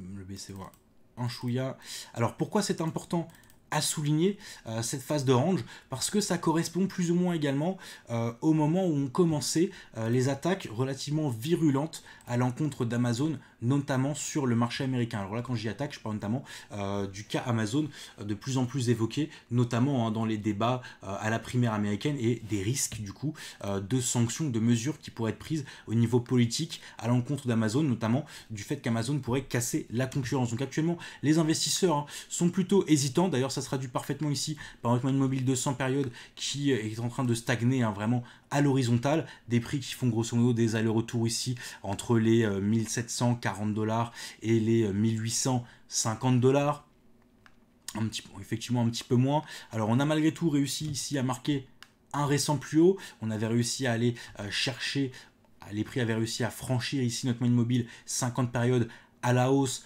le bc voir un chouïa. Alors pourquoi c'est important à souligner euh, cette phase de range parce que ça correspond plus ou moins également euh, au moment où on commençait euh, les attaques relativement virulentes à l'encontre d'Amazon notamment sur le marché américain. Alors là, quand j'y attaque, je parle notamment euh, du cas Amazon euh, de plus en plus évoqué, notamment hein, dans les débats euh, à la primaire américaine et des risques du coup de sanctions, de mesures qui pourraient être prises au niveau politique à l'encontre d'Amazon, notamment du fait qu'Amazon pourrait casser la concurrence. Donc actuellement, les investisseurs hein, sont plutôt hésitants. D'ailleurs, ça se traduit parfaitement ici par notre mobile de 100 périodes qui est en train de stagner hein, vraiment à l'horizontale, des prix qui font grosso modo des allers-retours ici entre les 1740 euh, dollars et les 1850 euh, dollars. Un petit, effectivement un petit peu moins. Alors on a malgré tout réussi ici à marquer un récent plus haut. On avait réussi à aller euh, chercher, les prix avaient réussi à franchir ici notre moyenne mobile 50 périodes à la hausse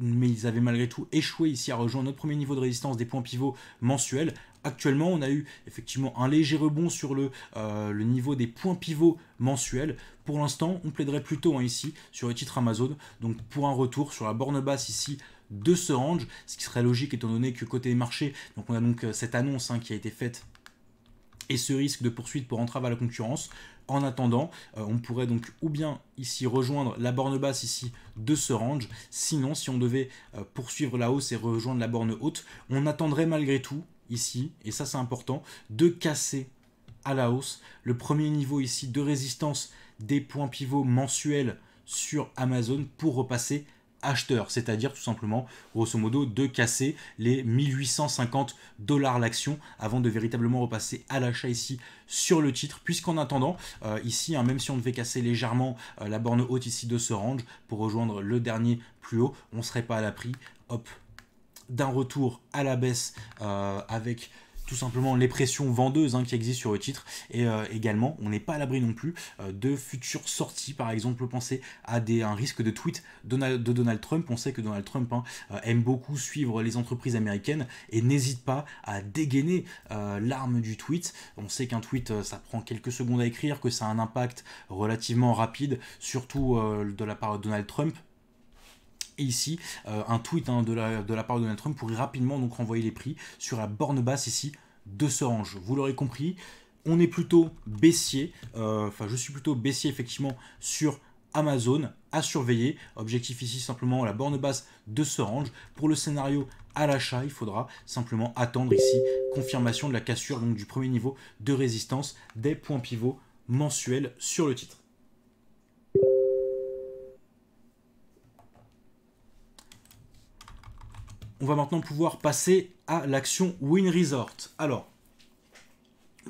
mais ils avaient malgré tout échoué ici à rejoindre notre premier niveau de résistance des points pivots mensuels. Actuellement, on a eu effectivement un léger rebond sur euh, le, niveau des points pivots mensuels. Pour l'instant, on plaiderait plutôt hein, ici sur les titres Amazon, donc pour un retour sur la borne basse ici de ce range, ce qui serait logique étant donné que côté marché, donc on a donc euh, cette annonce hein, qui a été faite et ce risque de poursuite pour entrave à la concurrence. En attendant, euh, on pourrait donc ou bien ici rejoindre la borne basse ici de ce range, sinon si on devait poursuivre la hausse et rejoindre la borne haute, on attendrait malgré tout ici, et ça c'est important, de casser à la hausse le premier niveau ici de résistance des points pivots mensuels sur Amazon pour repasser acheteur, c'est-à-dire tout simplement, grosso modo, de casser les 1850 dollars l'action avant de véritablement repasser à l'achat ici sur le titre, puisqu'en attendant, euh, ici, hein, même si on devait casser légèrement euh, la borne haute ici de ce range pour rejoindre le dernier plus haut, on serait pas à la prix, hop, d'un retour à la baisse euh, avec tout simplement les pressions vendeuses hein, qui existent sur le titre. Et euh, également, on n'est pas à l'abri non plus euh, de futures sorties. Par exemple, pensez à des, un risque de tweet de Donald Trump. On sait que Donald Trump hein, aime beaucoup suivre les entreprises américaines et n'hésite pas à dégainer l'arme du tweet. On sait qu'un tweet, ça prend quelques secondes à écrire, que ça a un impact relativement rapide, surtout de la part de Donald Trump. Et ici, euh, un tweet hein, de, la, de la part de Donald Trump pourrait rapidement donc renvoyer les prix sur la borne basse ici de ce range. Vous l'aurez compris, on est plutôt baissier, euh, enfin je suis plutôt baissier effectivement sur Amazon à surveiller. Objectif ici simplement la borne basse de ce range. Pour le scénario à l'achat, il faudra simplement attendre ici confirmation de la cassure donc du premier niveau de résistance des points pivots mensuels sur le titre. on va maintenant pouvoir passer à l'action Win Resort. Alors,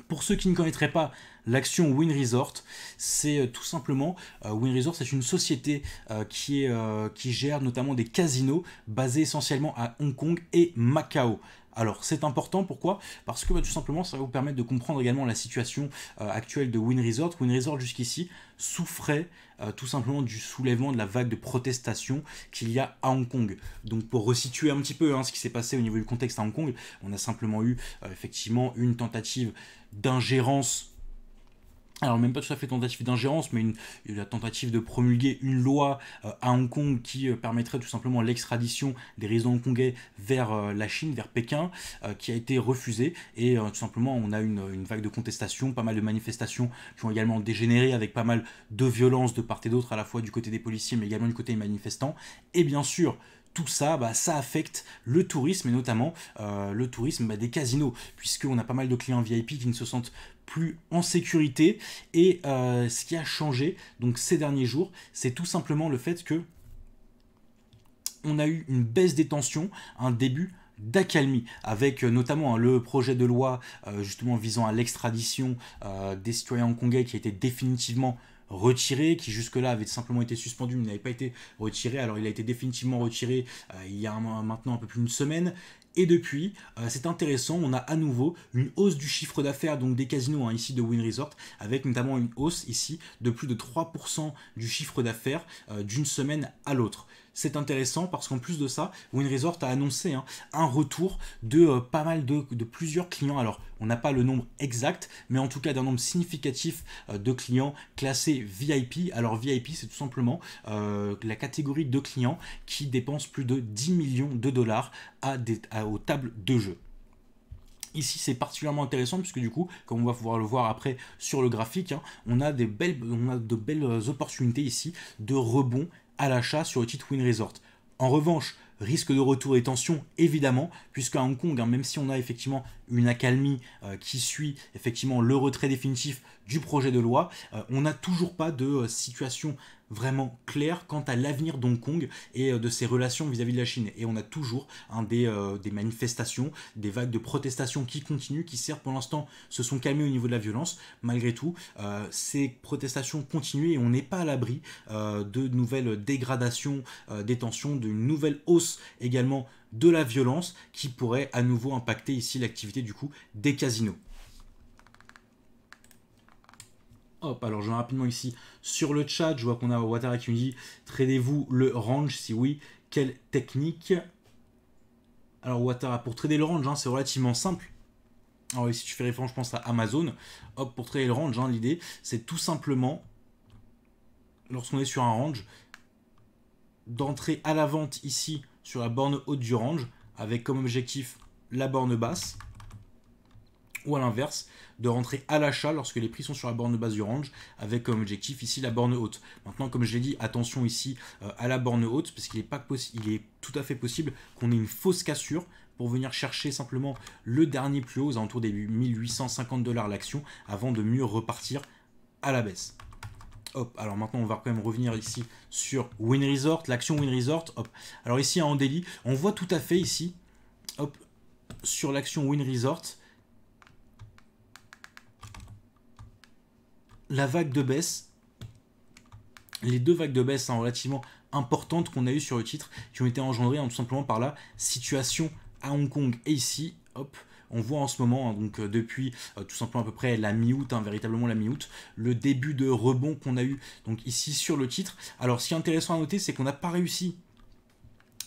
pour ceux qui ne connaîtraient pas l'action Win Resort, c'est euh, tout simplement euh, Win Resort, c'est une société euh, qui, est, qui gère notamment des casinos basés essentiellement à Hong Kong et Macao. Alors c'est important, pourquoi Parce que bah, tout simplement ça va vous permettre de comprendre également la situation actuelle de Win Resort. Win Resort jusqu'ici souffrait euh, tout simplement du soulèvement, de la vague de protestation qu'il y a à Hong Kong. Donc pour resituer un petit peu hein, ce qui s'est passé au niveau du contexte à Hong Kong, on a simplement eu euh, effectivement une tentative d'ingérence alors même pas tout à fait tentative d'ingérence, mais une, la tentative de promulguer une loi euh, à Hong Kong qui euh, permettrait tout simplement l'extradition des résidents hongkongais vers euh, la Chine, vers Pékin, qui a été refusée. Et tout simplement, on a une, une, vague de contestations, pas mal de manifestations qui ont également dégénéré avec pas mal de violences de part et d'autre, à la fois du côté des policiers, mais également du côté des manifestants. Et bien sûr, ça, bah, ça affecte le tourisme et notamment euh, le tourisme bah, des casinos, puisqu'on a pas mal de clients VIP qui ne se sentent plus en sécurité. Et euh, ce qui a changé donc ces derniers jours, c'est tout simplement le fait que on a eu une baisse des tensions, un début d'accalmie, avec euh, notamment hein, le projet de loi justement visant à l'extradition des citoyens hongkongais qui a été définitivement retiré, qui jusque-là avait simplement été suspendu mais n'avait pas été retiré. Alors il a été définitivement retiré euh, il y a maintenant un peu plus d'une semaine. Et depuis, euh, c'est intéressant, on a à nouveau une hausse du chiffre d'affaires donc des casinos hein, ici de Win Resort, avec notamment une hausse ici de plus de 3% du chiffre d'affaires euh, d'une semaine à l'autre c'est intéressant parce qu'en plus de ça, Win Resort a annoncé hein, un retour de euh, pas mal de, plusieurs clients. Alors, on n'a pas le nombre exact, mais en tout cas d'un nombre significatif euh, de clients classés VIP. Alors, VIP, c'est tout simplement euh, la catégorie de clients qui dépensent plus de 10 millions de dollars à des, aux tables de jeu. Ici, c'est particulièrement intéressant puisque du coup, comme on va pouvoir le voir après sur le graphique, hein, on a des belles, on a de belles opportunités ici de rebond à l'achat sur le titre Win Resort. En revanche, risque de retour et tension, évidemment, puisqu'à Hong Kong, hein, même si on a effectivement une accalmie euh, qui suit effectivement le retrait définitif du projet de loi, euh, on n'a toujours pas de euh, situation vraiment claire quant à l'avenir d'Hong Kong et euh, de ses relations vis-à-vis de la Chine. Et on a toujours hein, des, manifestations, des vagues de protestations qui continuent, qui certes pour l'instant se sont calmées au niveau de la violence. Malgré tout, ces protestations continuent et on n'est pas à l'abri de nouvelles dégradations des tensions, d'une nouvelle hausse également de la violence qui pourrait à nouveau impacter ici l'activité du coup des casinos. Hop, alors je vais rapidement ici sur le chat, je vois qu'on a Watara qui me dit tradez-vous le range si oui, quelle technique Alors Watara, pour trader le range, hein, c'est relativement simple. Alors si tu fais référence, je pense à Amazon. Hop, pour trader le range, hein, l'idée, c'est tout simplement, lorsqu'on est sur un range, d'entrer à la vente ici sur la borne haute du range, avec comme objectif la borne basse, ou à l'inverse, de rentrer à l'achat lorsque les prix sont sur la borne basse du range, avec comme objectif ici la borne haute. Maintenant, comme je l'ai dit, attention ici euh, à la borne haute, parce qu'il est, pas est tout à fait possible qu'on ait une fausse cassure pour venir chercher simplement le dernier plus haut aux alentours des 1850 dollars l'action avant de mieux repartir à la baisse. Hop, alors maintenant on va quand même revenir ici sur Win Resort, l'action Win Resort. Hop, alors ici en délit on voit tout à fait ici, hop, sur l'action Win Resort, la vague de baisse, les deux vagues de baisse hein, relativement importantes qu'on a eues sur le titre, qui ont été engendrées en hein, tout simplement par la situation à Hong Kong et ici, hop, on voit en ce moment, hein, donc euh, depuis euh, tout simplement à peu près la mi-août, véritablement la mi-août, le début de rebond qu'on a eu donc ici sur le titre. Alors ce qui est intéressant à noter, c'est qu'on n'a pas réussi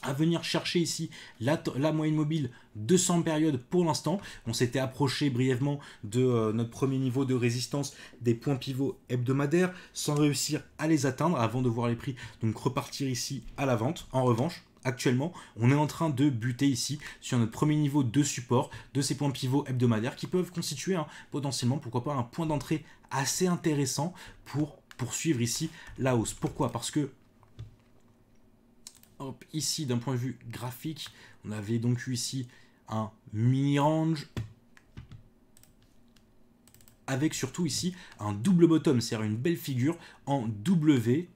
à venir chercher ici la, moyenne mobile 200 périodes pour l'instant. On s'était approché brièvement de euh, notre premier niveau de résistance des points pivots hebdomadaires sans réussir à les atteindre avant de voir les prix donc repartir ici à la vente. En revanche, actuellement, on est en train de buter ici sur notre premier niveau de support de ces points pivots hebdomadaires qui peuvent constituer potentiellement, pourquoi pas, un point d'entrée assez intéressant pour poursuivre ici la hausse. Pourquoi Parce que ici, d'un point de vue graphique, on avait donc eu ici un mini-range avec surtout ici un double bottom, c'est-à-dire une belle figure en W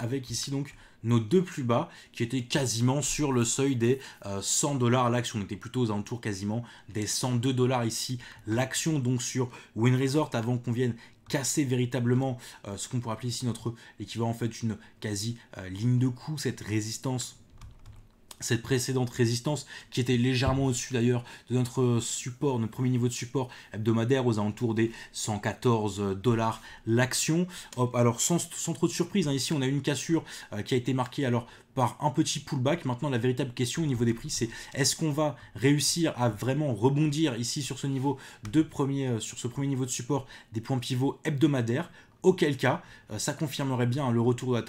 avec ici donc nos deux plus bas qui étaient quasiment sur le seuil des 100 euh, dollars l'action. On était plutôt aux alentours quasiment des 102 dollars ici l'action donc sur Win Resort avant qu'on vienne casser véritablement euh, ce qu'on pourrait appeler ici notre équivalent en fait une quasi euh, ligne de coup, cette résistance cette précédente résistance qui était légèrement au-dessus d'ailleurs de notre support, notre premier niveau de support hebdomadaire aux alentours des 114 dollars l'action. alors sans, trop de surprise, hein, ici on a une cassure euh, qui a été marquée alors par un petit pullback. Maintenant, la véritable question au niveau des prix, c'est est-ce qu'on va réussir à vraiment rebondir ici sur ce niveau de premier, euh, sur ce premier niveau de support des points pivots hebdomadaires auquel cas, euh, ça confirmerait bien hein, le retour de la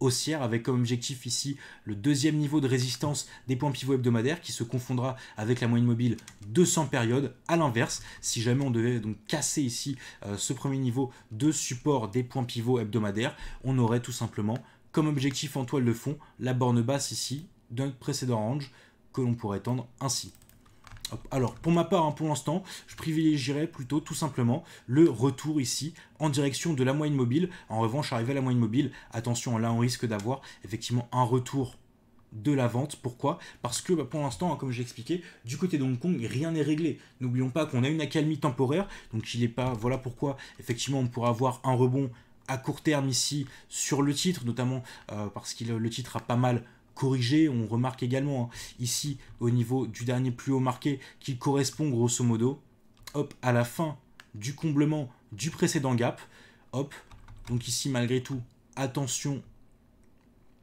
haussière avec comme objectif ici le deuxième niveau de résistance des points pivots hebdomadaires qui se confondra avec la moyenne mobile 200 périodes. À l'inverse, si jamais on devait donc casser ici euh, ce premier niveau de support des points pivots hebdomadaires, on aurait tout simplement comme objectif en toile de fond la borne basse ici d'un précédent range que l'on pourrait tendre ainsi. Alors, pour ma part, hein, pour l'instant, je privilégierais plutôt tout simplement le retour ici en direction de la moyenne mobile. En revanche, arrivé à la moyenne mobile, attention, là on risque d'avoir effectivement un retour de la vente. Pourquoi Parce que bah, pour l'instant, hein, comme j'ai expliqué, du côté de Hong Kong, rien n'est réglé. N'oublions pas qu'on a une accalmie temporaire, donc il n'est pas. Voilà pourquoi effectivement on pourra avoir un rebond à court terme ici sur le titre, notamment euh, parce que le titre a pas mal corrigé. On remarque également hein, ici au niveau du dernier plus haut marqué qui correspond grosso modo hop, à la fin du comblement du précédent gap. Hop, donc ici malgré tout, attention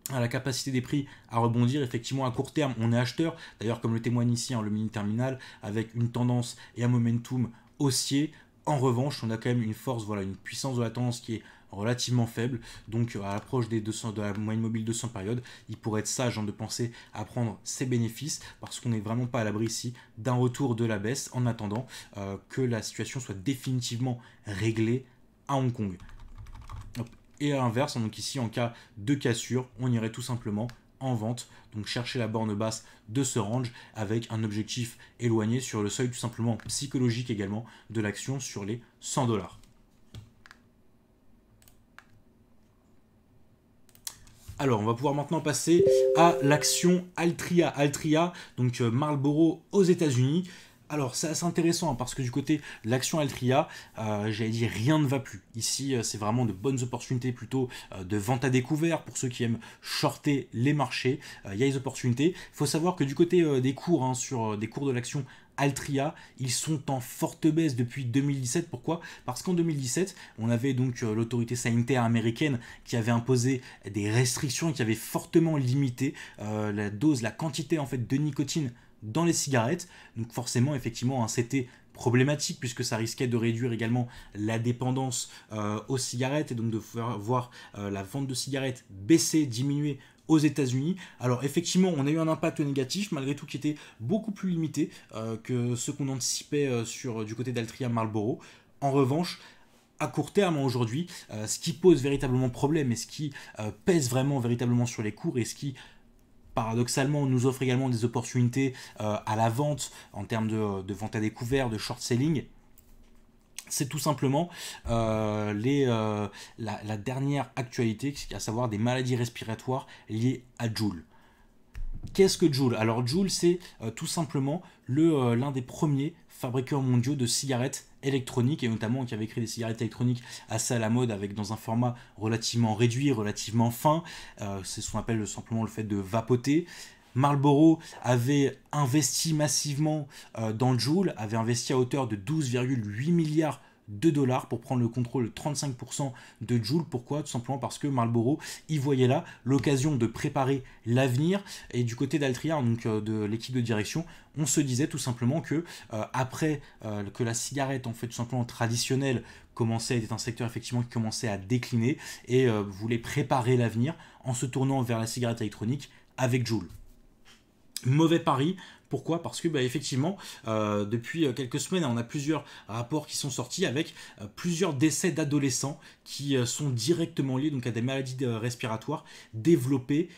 à la capacité des prix à rebondir. Effectivement, à court terme, on est acheteur. D'ailleurs, comme le témoigne ici en hein, le mini terminal, avec une tendance et un momentum haussier. En revanche, on a quand même une force, voilà, une puissance de la tendance qui est relativement faible. Donc euh, à l'approche des 200, de la moyenne mobile 200 périodes, il pourrait être sage hein, de penser à prendre ses bénéfices parce qu'on n'est vraiment pas à l'abri ici d'un retour de la baisse en attendant euh, que la situation soit définitivement réglée à Hong Kong. Et à l'inverse, hein, donc ici en cas de cassure, on irait tout simplement en vente. Donc chercher la borne basse de ce range avec un objectif éloigné sur le seuil tout simplement psychologique également de l'action sur les 100 dollars. Alors, on va pouvoir maintenant passer à l'action Altria. Altria, donc euh, Marlboro aux États-Unis. Alors c'est assez intéressant hein, parce que du côté de l'action Altria, euh, j'allais dire rien ne va plus. Ici euh, c'est vraiment de bonnes opportunités plutôt de vente à découvert pour ceux qui aiment shorter les marchés. Il y a des opportunités. Il faut savoir que du côté des cours, hein, sur des cours de l'action Altria, ils sont en forte baisse depuis 2017. Pourquoi Parce qu'en 2017, on avait donc euh, l'autorité sanitaire américaine qui avait imposé des restrictions qui avait fortement limité euh, la dose, la quantité en fait de nicotine dans les cigarettes. Donc forcément, effectivement, hein, c'était problématique puisque ça risquait de réduire également la dépendance euh, aux cigarettes et donc de voir la vente de cigarettes baisser, diminuer aux États-Unis. Alors effectivement, on a eu un impact négatif, malgré tout qui était beaucoup plus limité euh, que ce qu'on anticipait euh, sur, du côté d'Altria Marlboro. En revanche, à court terme aujourd'hui, euh, ce qui pose véritablement problème et ce qui pèse vraiment véritablement sur les cours et ce qui paradoxalement nous offre également des opportunités à la vente en termes de, vente à découvert, de short selling, c'est tout simplement euh, les, euh, la, dernière actualité, à savoir des maladies respiratoires liées à Joule. Qu'est-ce que Joule Alors Joule, c'est euh, tout simplement l'un des premiers fabricants mondiaux de cigarettes électroniques, et notamment qui avait créé des cigarettes électroniques assez à la mode, avec dans un format relativement réduit, relativement fin. c'est ce qu'on appelle simplement le fait de vapoter. Marlboro avait investi massivement euh, dans Joule, avait investi à hauteur de 12,8 milliards de dollars pour prendre le contrôle de 35% de Joule. Pourquoi Tout simplement parce que Marlboro y voyait là l'occasion de préparer l'avenir. Et du côté d'Altria, donc euh, de l'équipe de direction, on se disait tout simplement que euh, après que la cigarette en fait tout simplement traditionnelle commençait était un secteur effectivement qui commençait à décliner et voulait préparer l'avenir en se tournant vers la cigarette électronique avec Joule mauvais pari. Pourquoi Parce que bah, effectivement, euh, depuis euh, quelques semaines, on a plusieurs rapports qui sont sortis avec euh, plusieurs décès d'adolescents qui sont directement liés donc, à des maladies respiratoires développées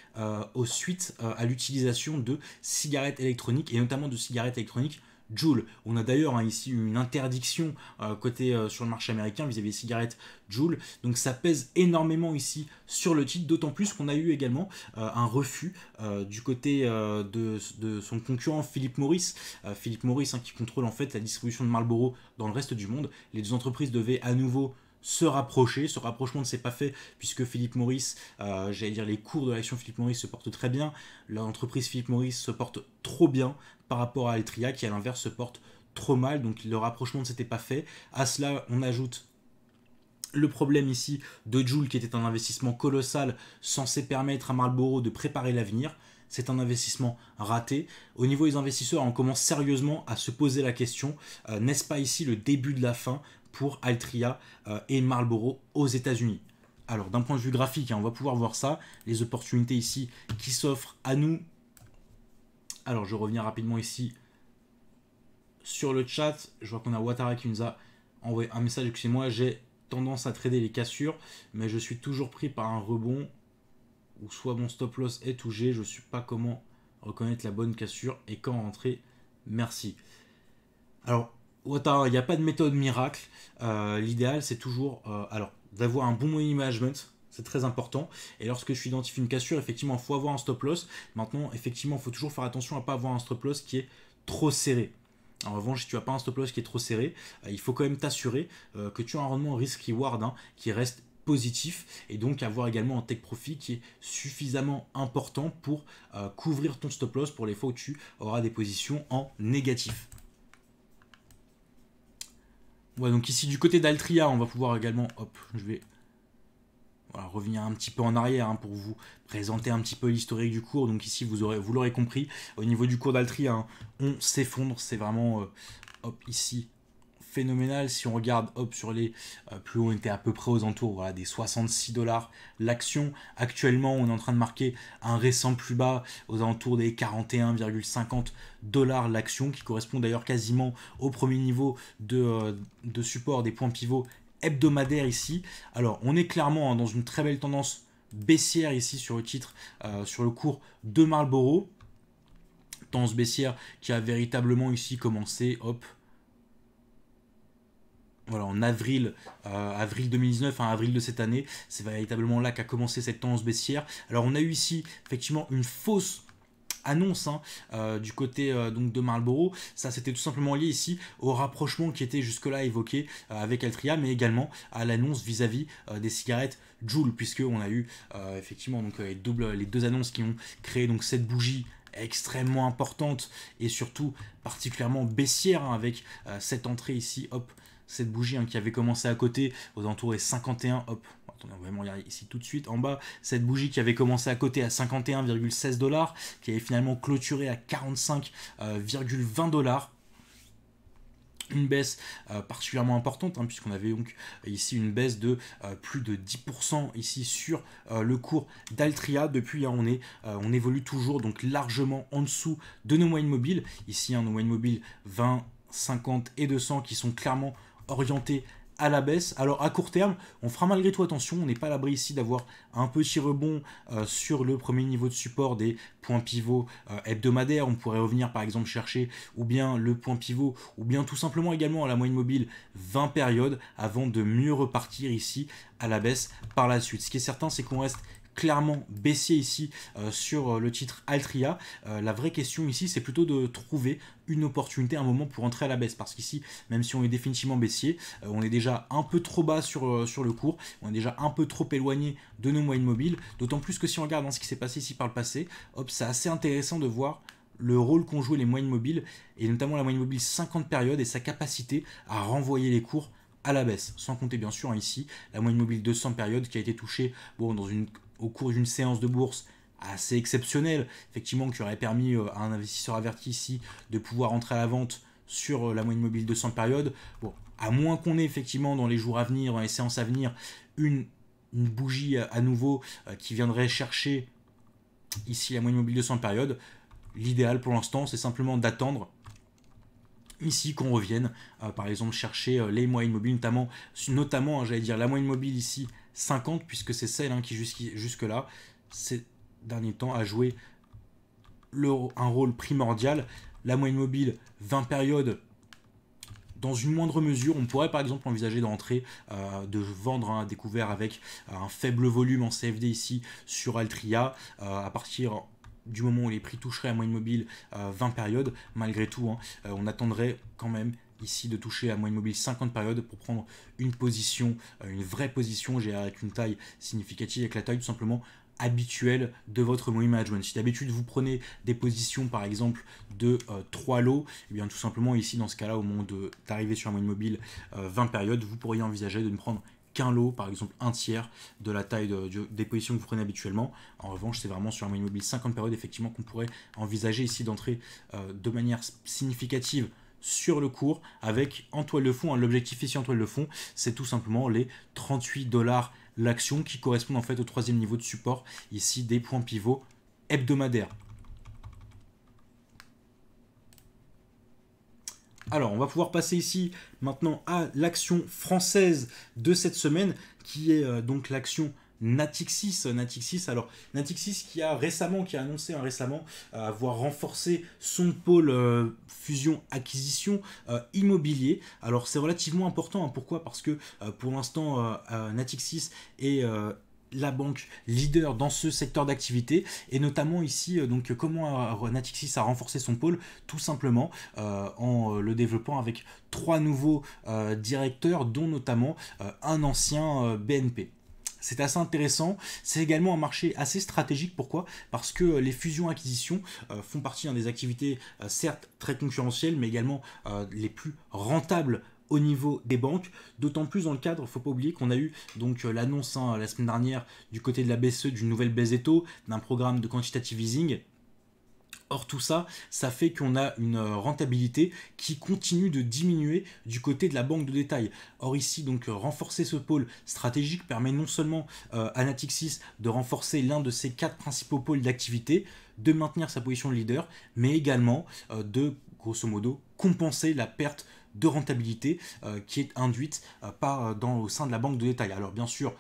aux suites à l'utilisation de cigarettes électroniques et notamment de cigarettes électroniques Joule. On a d'ailleurs hein, ici une interdiction euh, côté euh, sur le marché américain vis-à-vis des cigarettes Joule. Donc ça pèse énormément ici sur le titre, d'autant plus qu'on a eu également euh, un refus du côté de, son concurrent Philippe Morris. Philippe Morris hein, qui contrôle en fait la distribution de Marlboro dans le reste du monde. Les deux entreprises devaient à nouveau se rapprocher. Ce rapprochement ne s'est pas fait puisque Philippe Maurice, euh, j'allais dire les cours de l'action Philippe Maurice se portent très bien. L'entreprise Philippe Maurice se porte trop bien par rapport à Altria qui à l'inverse se porte trop mal. Donc le rapprochement ne s'était pas fait. À cela, on ajoute le problème ici de Joule qui était un investissement colossal censé permettre à Marlboro de préparer l'avenir. C'est un investissement raté. Au niveau des investisseurs, on commence sérieusement à se poser la question, euh, n'est-ce pas ici le début de la fin pour Altria euh, et Marlboro aux États-Unis. Alors d'un point de vue graphique, hein, on va pouvoir voir ça, les opportunités ici qui s'offrent à nous. Alors je reviens rapidement ici sur le chat. Je vois qu'on a Watara qui a envoyé un message. Excusez-moi, j'ai tendance à trader les cassures, mais je suis toujours pris par un rebond ou soit mon stop loss est touché Je ne sais pas comment reconnaître la bonne cassure et quand rentrer. Merci. Alors il n'y a pas de méthode miracle. Euh, l'idéal, c'est toujours euh, alors d'avoir un bon money management. C'est très important. Et lorsque je suis identifié une cassure, effectivement, il faut avoir un stop loss. Maintenant, effectivement, il faut toujours faire attention à ne pas avoir un stop loss qui est trop serré. En revanche, si tu n'as pas un stop loss qui est trop serré, euh, il faut quand même t'assurer que tu as un rendement risk-reward hein, qui reste positif et donc avoir également un take profit qui est suffisamment important pour couvrir ton stop loss pour les fois où tu auras des positions en négatif. Ouais, donc ici, du côté d'Altria, on va pouvoir également... Hop, je vais revenir un petit peu en arrière hein, pour vous présenter un petit peu l'historique du cours. Donc ici, vous l'aurez vous compris, au niveau du cours d'Altria, hein, on s'effondre. C'est vraiment... Euh, hop, ici, phénoménal. Si on regarde, hop, sur les euh, plus hauts, on était à peu près aux entours voilà, des 66 dollars l'action. Actuellement, on est en train de marquer un récent plus bas aux alentours des 41,50 dollars l'action, qui correspond d'ailleurs quasiment au premier niveau euh, de, support des points pivots hebdomadaires ici. Alors, on est clairement hein, dans une très belle tendance baissière ici sur le titre, euh, sur le cours de Marlboro. Tendance baissière qui a véritablement ici commencé, hop, voilà, en avril, euh, avril 2019, hein, avril de cette année. C'est véritablement là qu'a commencé cette tendance baissière. Alors on a eu ici effectivement une fausse annonce hein, euh, du côté euh, donc de Marlboro. Ça, c'était tout simplement lié ici au rapprochement qui était jusque-là évoqué avec Altria, mais également à l'annonce vis-à-vis des cigarettes Joule, puisque on a eu effectivement donc les, les deux annonces qui ont créé donc cette bougie extrêmement importante et surtout particulièrement baissière hein, avec cette entrée ici, hop, cette bougie hein, qui avait commencé à côté aux alentours et 51, hop, on va vraiment ici tout de suite en bas, cette bougie qui avait commencé à côté à 51,16 dollars, qui avait finalement clôturé à 45,20 euh, dollars une baisse euh, particulièrement importante, hein, puisqu'on avait donc ici une baisse de euh, plus de 10% ici sur le cours d'Altria. Depuis, hein, on, est, on évolue toujours donc largement en dessous de nos moyennes mobiles. Ici, nos moyennes mobiles 20, 50 et 200 qui sont clairement orienté à la baisse. Alors à court terme, on fera malgré tout attention, on n'est pas à l'abri ici d'avoir un petit rebond euh, sur le premier niveau de support des points pivots euh, hebdomadaires. On pourrait revenir par exemple chercher ou bien le point pivot ou bien tout simplement également à la moyenne mobile 20 périodes avant de mieux repartir ici à la baisse par la suite. Ce qui est certain, c'est qu'on reste clairement baissier ici euh, sur euh, le titre Altria. Euh, la vraie question ici, c'est plutôt de trouver une opportunité, un moment pour entrer à la baisse. Parce qu'ici, même si on est définitivement baissier, on est déjà un peu trop bas sur, sur le cours, on est déjà un peu trop éloigné de nos moyennes mobiles. D'autant plus que si on regarde hein, ce qui s'est passé ici par le passé, hop, c'est assez intéressant de voir le rôle qu'ont joué les moyennes mobiles, et notamment la moyenne mobile 50 périodes et sa capacité à renvoyer les cours à la baisse, sans compter bien sûr hein, ici la moyenne mobile 200 périodes qui a été touchée bon, dans une au cours d'une séance de bourse assez exceptionnelle, effectivement, qui aurait permis euh, à un investisseur averti ici de pouvoir entrer à la vente sur euh, la moyenne mobile de 200 périodes. Bon, à moins qu'on ait effectivement dans les jours à venir, dans les séances à venir, une, bougie euh, à, nouveau qui viendrait chercher ici la moyenne mobile de 200 période, l'idéal pour l'instant, c'est simplement d'attendre ici qu'on revienne, par exemple, chercher les moyennes mobiles, notamment, notamment hein, j'allais dire, la moyenne mobile ici 50 puisque c'est celle hein, qui jusque-là, ces derniers temps, a joué le, un rôle primordial. La moyenne mobile, 20 périodes, dans une moindre mesure, on pourrait par exemple envisager d'entrer, euh, de vendre un découvert avec un faible volume en CFD ici sur Altria, euh, à partir du moment où les prix toucheraient à moyenne mobile 20 euh, périodes, malgré tout, hein, on attendrait quand même ici de toucher à moyenne mobile 50 périodes pour prendre une position, euh, une vraie position, j'ai avec une taille significative, avec la taille tout simplement habituelle de votre money management. Si d'habitude vous prenez des positions par exemple de 3 euh, lots, et eh bien tout simplement ici dans ce cas-là au moment d'arriver sur un moyen mobile 20 euh, périodes, vous pourriez envisager de ne prendre qu'un lot, par exemple un tiers de la taille des positions que vous prenez habituellement. En revanche, c'est vraiment sur un moyen mobile 50 périodes effectivement qu'on pourrait envisager ici d'entrer de manière significative sur le cours avec antoine toile de fond. Hein, l'objectif ici en toile de fond, c'est tout simplement les 38 dollars l'action qui correspond en fait au troisième niveau de support ici des points pivots hebdomadaires. Alors, on va pouvoir passer ici maintenant à l'action française de cette semaine, qui est euh, donc l'action Natixis. Natixis, alors, Natixis qui a récemment, qui a annoncé hein, récemment euh, avoir renforcé son pôle euh, fusion-acquisition euh, immobilier. Alors, c'est relativement important. Hein, pourquoi Parce que pour l'instant, Natixis est la banque leader dans ce secteur d'activité et notamment ici donc comment Natixis a renforcé son pôle tout simplement en le développant avec trois nouveaux directeurs dont notamment un ancien BNP. C'est assez intéressant. C'est également un marché assez stratégique. Pourquoi Parce que euh, les fusions-acquisitions euh, font partie hein, des activités euh, certes très concurrentielles, mais également les plus rentables au niveau des banques, d'autant plus dans le cadre, faut pas oublier qu'on a eu donc l'annonce hein, la semaine dernière du côté de la BCE d'une nouvelle baisse des taux, d'un programme de quantitative easing Or tout ça, ça fait qu'on a une euh, rentabilité qui continue de diminuer du côté de la banque de détail. Or ici, donc euh, renforcer ce pôle stratégique permet non seulement à euh, Natixis de renforcer l'un de ses quatre principaux pôles d'activité, de maintenir sa position de leader, mais également de, grosso modo, compenser la perte de rentabilité qui est induite par, dans, au sein de la banque de détail. Alors bien sûr,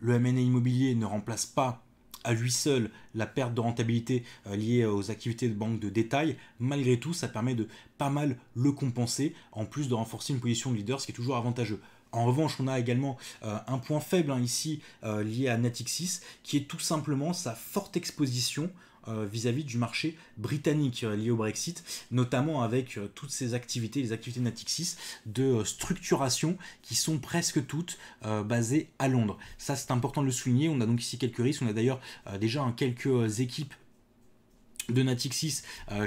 le MNA immobilier ne remplace pas à lui seul la perte de rentabilité euh, liée euh, aux activités de banque de détail, malgré tout, ça permet de pas mal le compenser, en plus de renforcer une position de leader, ce qui est toujours avantageux. En revanche, on a également euh, un point faible hein, ici lié à Natixis, qui est tout simplement sa forte exposition euh, vis-à-vis du marché britannique euh, lié au Brexit, notamment avec euh, toutes ces activités, les activités de Natixis, de structuration qui sont presque toutes basées à Londres. Ça, c'est important de le souligner. On a donc ici quelques risques. On a d'ailleurs déjà quelques équipes de Natixis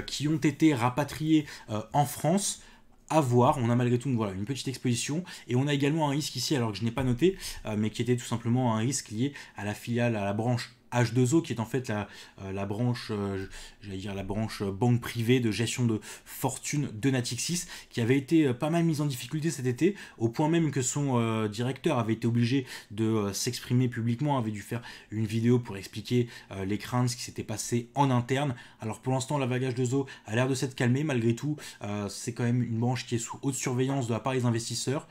qui ont été rapatriées en France à voir, on a malgré tout une petite exposition et on a également un risque ici alors que je n'ai pas noté mais qui était tout simplement un risque lié à la filiale, à la branche H2O, qui est en fait la, euh, la branche, euh, j'allais dire la branche euh, banque privée de gestion de fortune de Natixis, qui avait été pas mal mise en difficulté cet été, au point même que son directeur avait été obligé de s'exprimer publiquement, avait dû faire une vidéo pour expliquer les craintes, qui s'était passé en interne. Alors pour l'instant, la vague H2O a l'air de s'être calmée, malgré tout, c'est quand même une branche qui est sous haute surveillance de la part des investisseurs.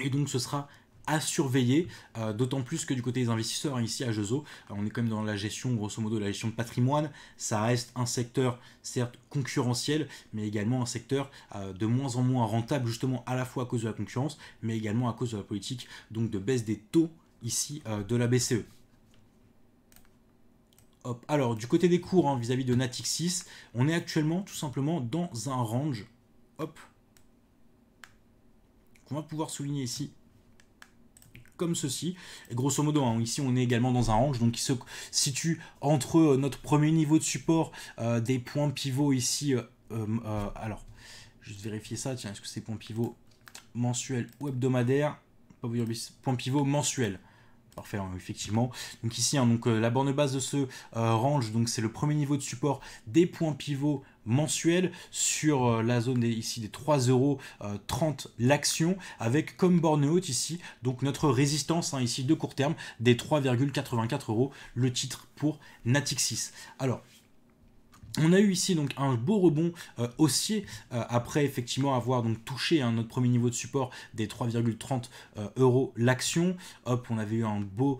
Et donc ce sera surveiller, euh, d'autant plus que du côté des investisseurs, hein, ici à Jezo, euh, on est quand même dans la gestion, grosso modo, la gestion de patrimoine. Ça reste un secteur, certes, concurrentiel, mais également un secteur euh, de moins en moins rentable, justement, à la fois à cause de la concurrence, mais également à cause de la politique, donc de baisse des taux ici de la BCE. Hop. Alors, du côté des cours hein, vis-à-vis de -vis de Natixis, on est actuellement tout simplement dans un range. Hop. Qu'on va pouvoir souligner ici comme ceci. grosso modo, hein, ici on est également dans un range, donc qui se situe entre euh, notre premier niveau de support euh, des points pivots ici. Euh, alors, juste vérifier ça, tiens, est-ce que c'est points pivot mensuel ou hebdomadaire Pas vous dire, point pivot mensuel Parfait, hein, effectivement. Donc ici, hein, donc, la borne base de ce range, donc c'est le premier niveau de support des points pivots mensuel sur euh, la zone des, ici des 3,30€ euh, l'action avec comme borne haute ici donc notre résistance hein, ici de court terme des 3,84 euros le titre pour Natixis. Alors on a eu ici donc un beau rebond euh, haussier après effectivement avoir donc touché un hein, notre premier niveau de support des 3,30 euros l'action. Hop, on avait eu un beau,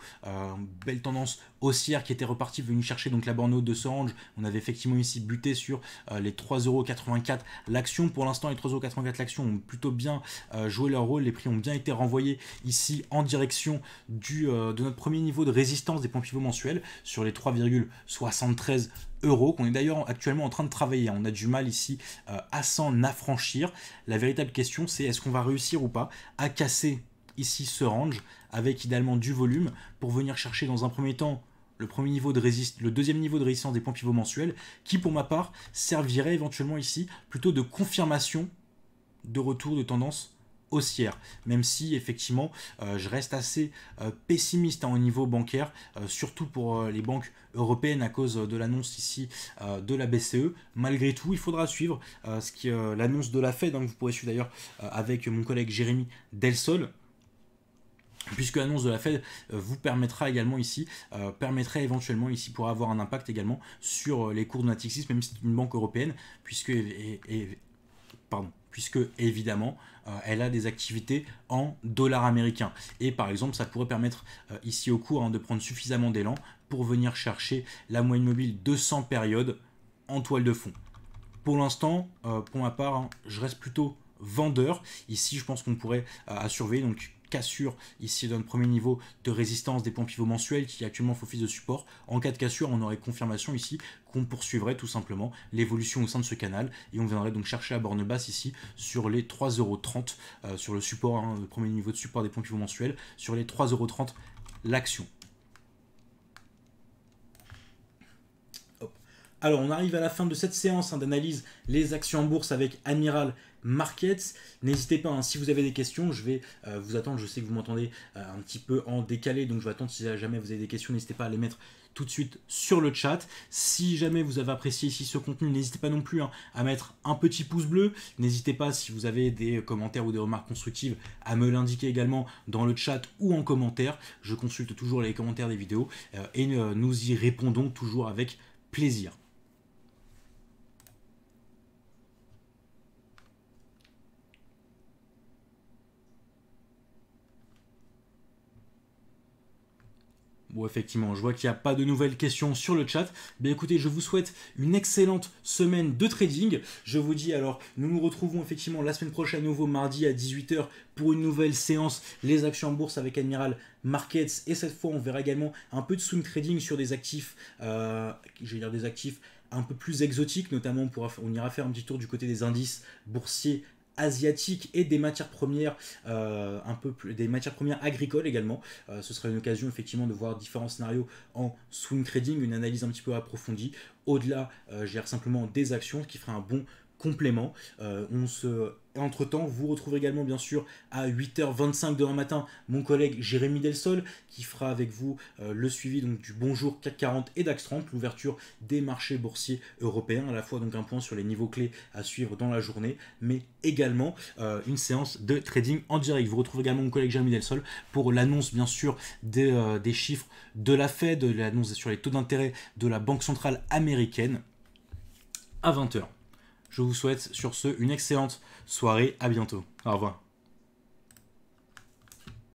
belle tendance qui était reparti venu chercher donc la borne haute de range On avait effectivement ici buté sur euh, les 3,84€ l'action. Pour l'instant, les 3,84€ l'action ont plutôt bien euh, joué leur rôle. Les prix ont bien été renvoyés ici en direction du, euh, de notre premier niveau de résistance des points pivots mensuels sur les 3,73 euros qu'on est d'ailleurs actuellement en train de travailler. On a du mal ici à s'en affranchir. La véritable question, c'est est-ce qu'on va réussir ou pas à casser ici ce range avec idéalement du volume pour venir chercher dans un premier temps le, premier niveau de résiste le deuxième niveau de résistance des points pivots mensuels, qui pour ma part servirait éventuellement ici plutôt de confirmation de retour de tendance haussière, même si effectivement euh, je reste assez euh, pessimiste en hein, au niveau bancaire, euh, surtout pour les banques européennes à cause de l'annonce ici de la BCE. Malgré tout, il faudra suivre ce qui l'annonce de la Fed, donc hein, vous pourrez suivre d'ailleurs avec mon collègue Jérémy Delsol puisque l'annonce de la Fed euh, vous permettra également ici, euh, permettrait éventuellement ici pour avoir un impact également sur euh, les cours de Natixis, même si c'est une banque européenne, puisque, et, pardon, puisque évidemment elle a des activités en dollars américains. Et par exemple, ça pourrait permettre ici au cours hein, de prendre suffisamment d'élan pour venir chercher la moyenne mobile 200 périodes en toile de fond. Pour l'instant, pour ma part, hein, je reste plutôt vendeur. Ici, je pense qu'on pourrait à surveiller. Donc, cassure, ici d'un premier niveau de résistance des pompes pivots mensuels qui actuellement font office de support. En cas de cassure, on aurait confirmation ici qu'on poursuivrait tout simplement l'évolution au sein de ce canal et on viendrait donc chercher à borne basse ici sur les euros 30 euh, sur le support, hein, le premier niveau de support des pompes pivots mensuels, sur les euros 30 l'action. Alors on arrive à la fin de cette séance hein, d'analyse les actions en bourse avec Admiral Markets. N'hésitez pas, hein. si vous avez des questions, je vais euh, vous attendre. Je sais que vous m'entendez euh, un petit peu en décalé, donc je vais attendre si jamais vous avez des questions, n'hésitez pas à les mettre tout de suite sur le chat. Si jamais vous avez apprécié ici ce contenu, n'hésitez pas non plus hein, à mettre un petit pouce bleu. N'hésitez pas si vous avez des commentaires ou des remarques constructives à me l'indiquer également dans le chat ou en commentaire. Je consulte toujours les commentaires des vidéos euh, et nous y répondons toujours avec plaisir. Bon, effectivement, je vois qu'il n'y a pas de nouvelles questions sur le chat. Bien écoutez, je vous souhaite une excellente semaine de trading. Je vous dis alors, nous nous retrouvons effectivement la semaine prochaine, nouveau mardi à 18h pour une nouvelle séance Les actions en bourse avec Admiral Markets. Et cette fois, on verra également un peu de swing trading sur des actifs, euh, je vais dire des actifs un peu plus exotiques, notamment on, on ira faire un petit tour du côté des indices boursiers asiatique et des matières premières, euh, un peu plus, des matières premières agricoles également. Euh, ce sera une occasion effectivement de voir différents scénarios en swing trading, une analyse un petit peu approfondie. Au-delà, euh, gère simplement des actions qui fera un bon complément. Euh, on se entre-temps, vous retrouvez également, bien sûr, à 8h25 demain matin, mon collègue Jérémy Delsol, qui fera avec vous euh, le suivi donc, du Bonjour CAC 40 et DAX 30, l'ouverture des marchés boursiers européens, à la fois donc un point sur les niveaux clés à suivre dans la journée, mais également euh, une séance de trading en direct. Vous retrouvez également mon collègue Jérémy Delsol pour l'annonce, bien sûr, des, euh, des chiffres de la Fed, l'annonce sur les taux d'intérêt de la Banque Centrale Américaine à 20h. Je vous souhaite sur ce une excellente soirée. À bientôt. Au revoir.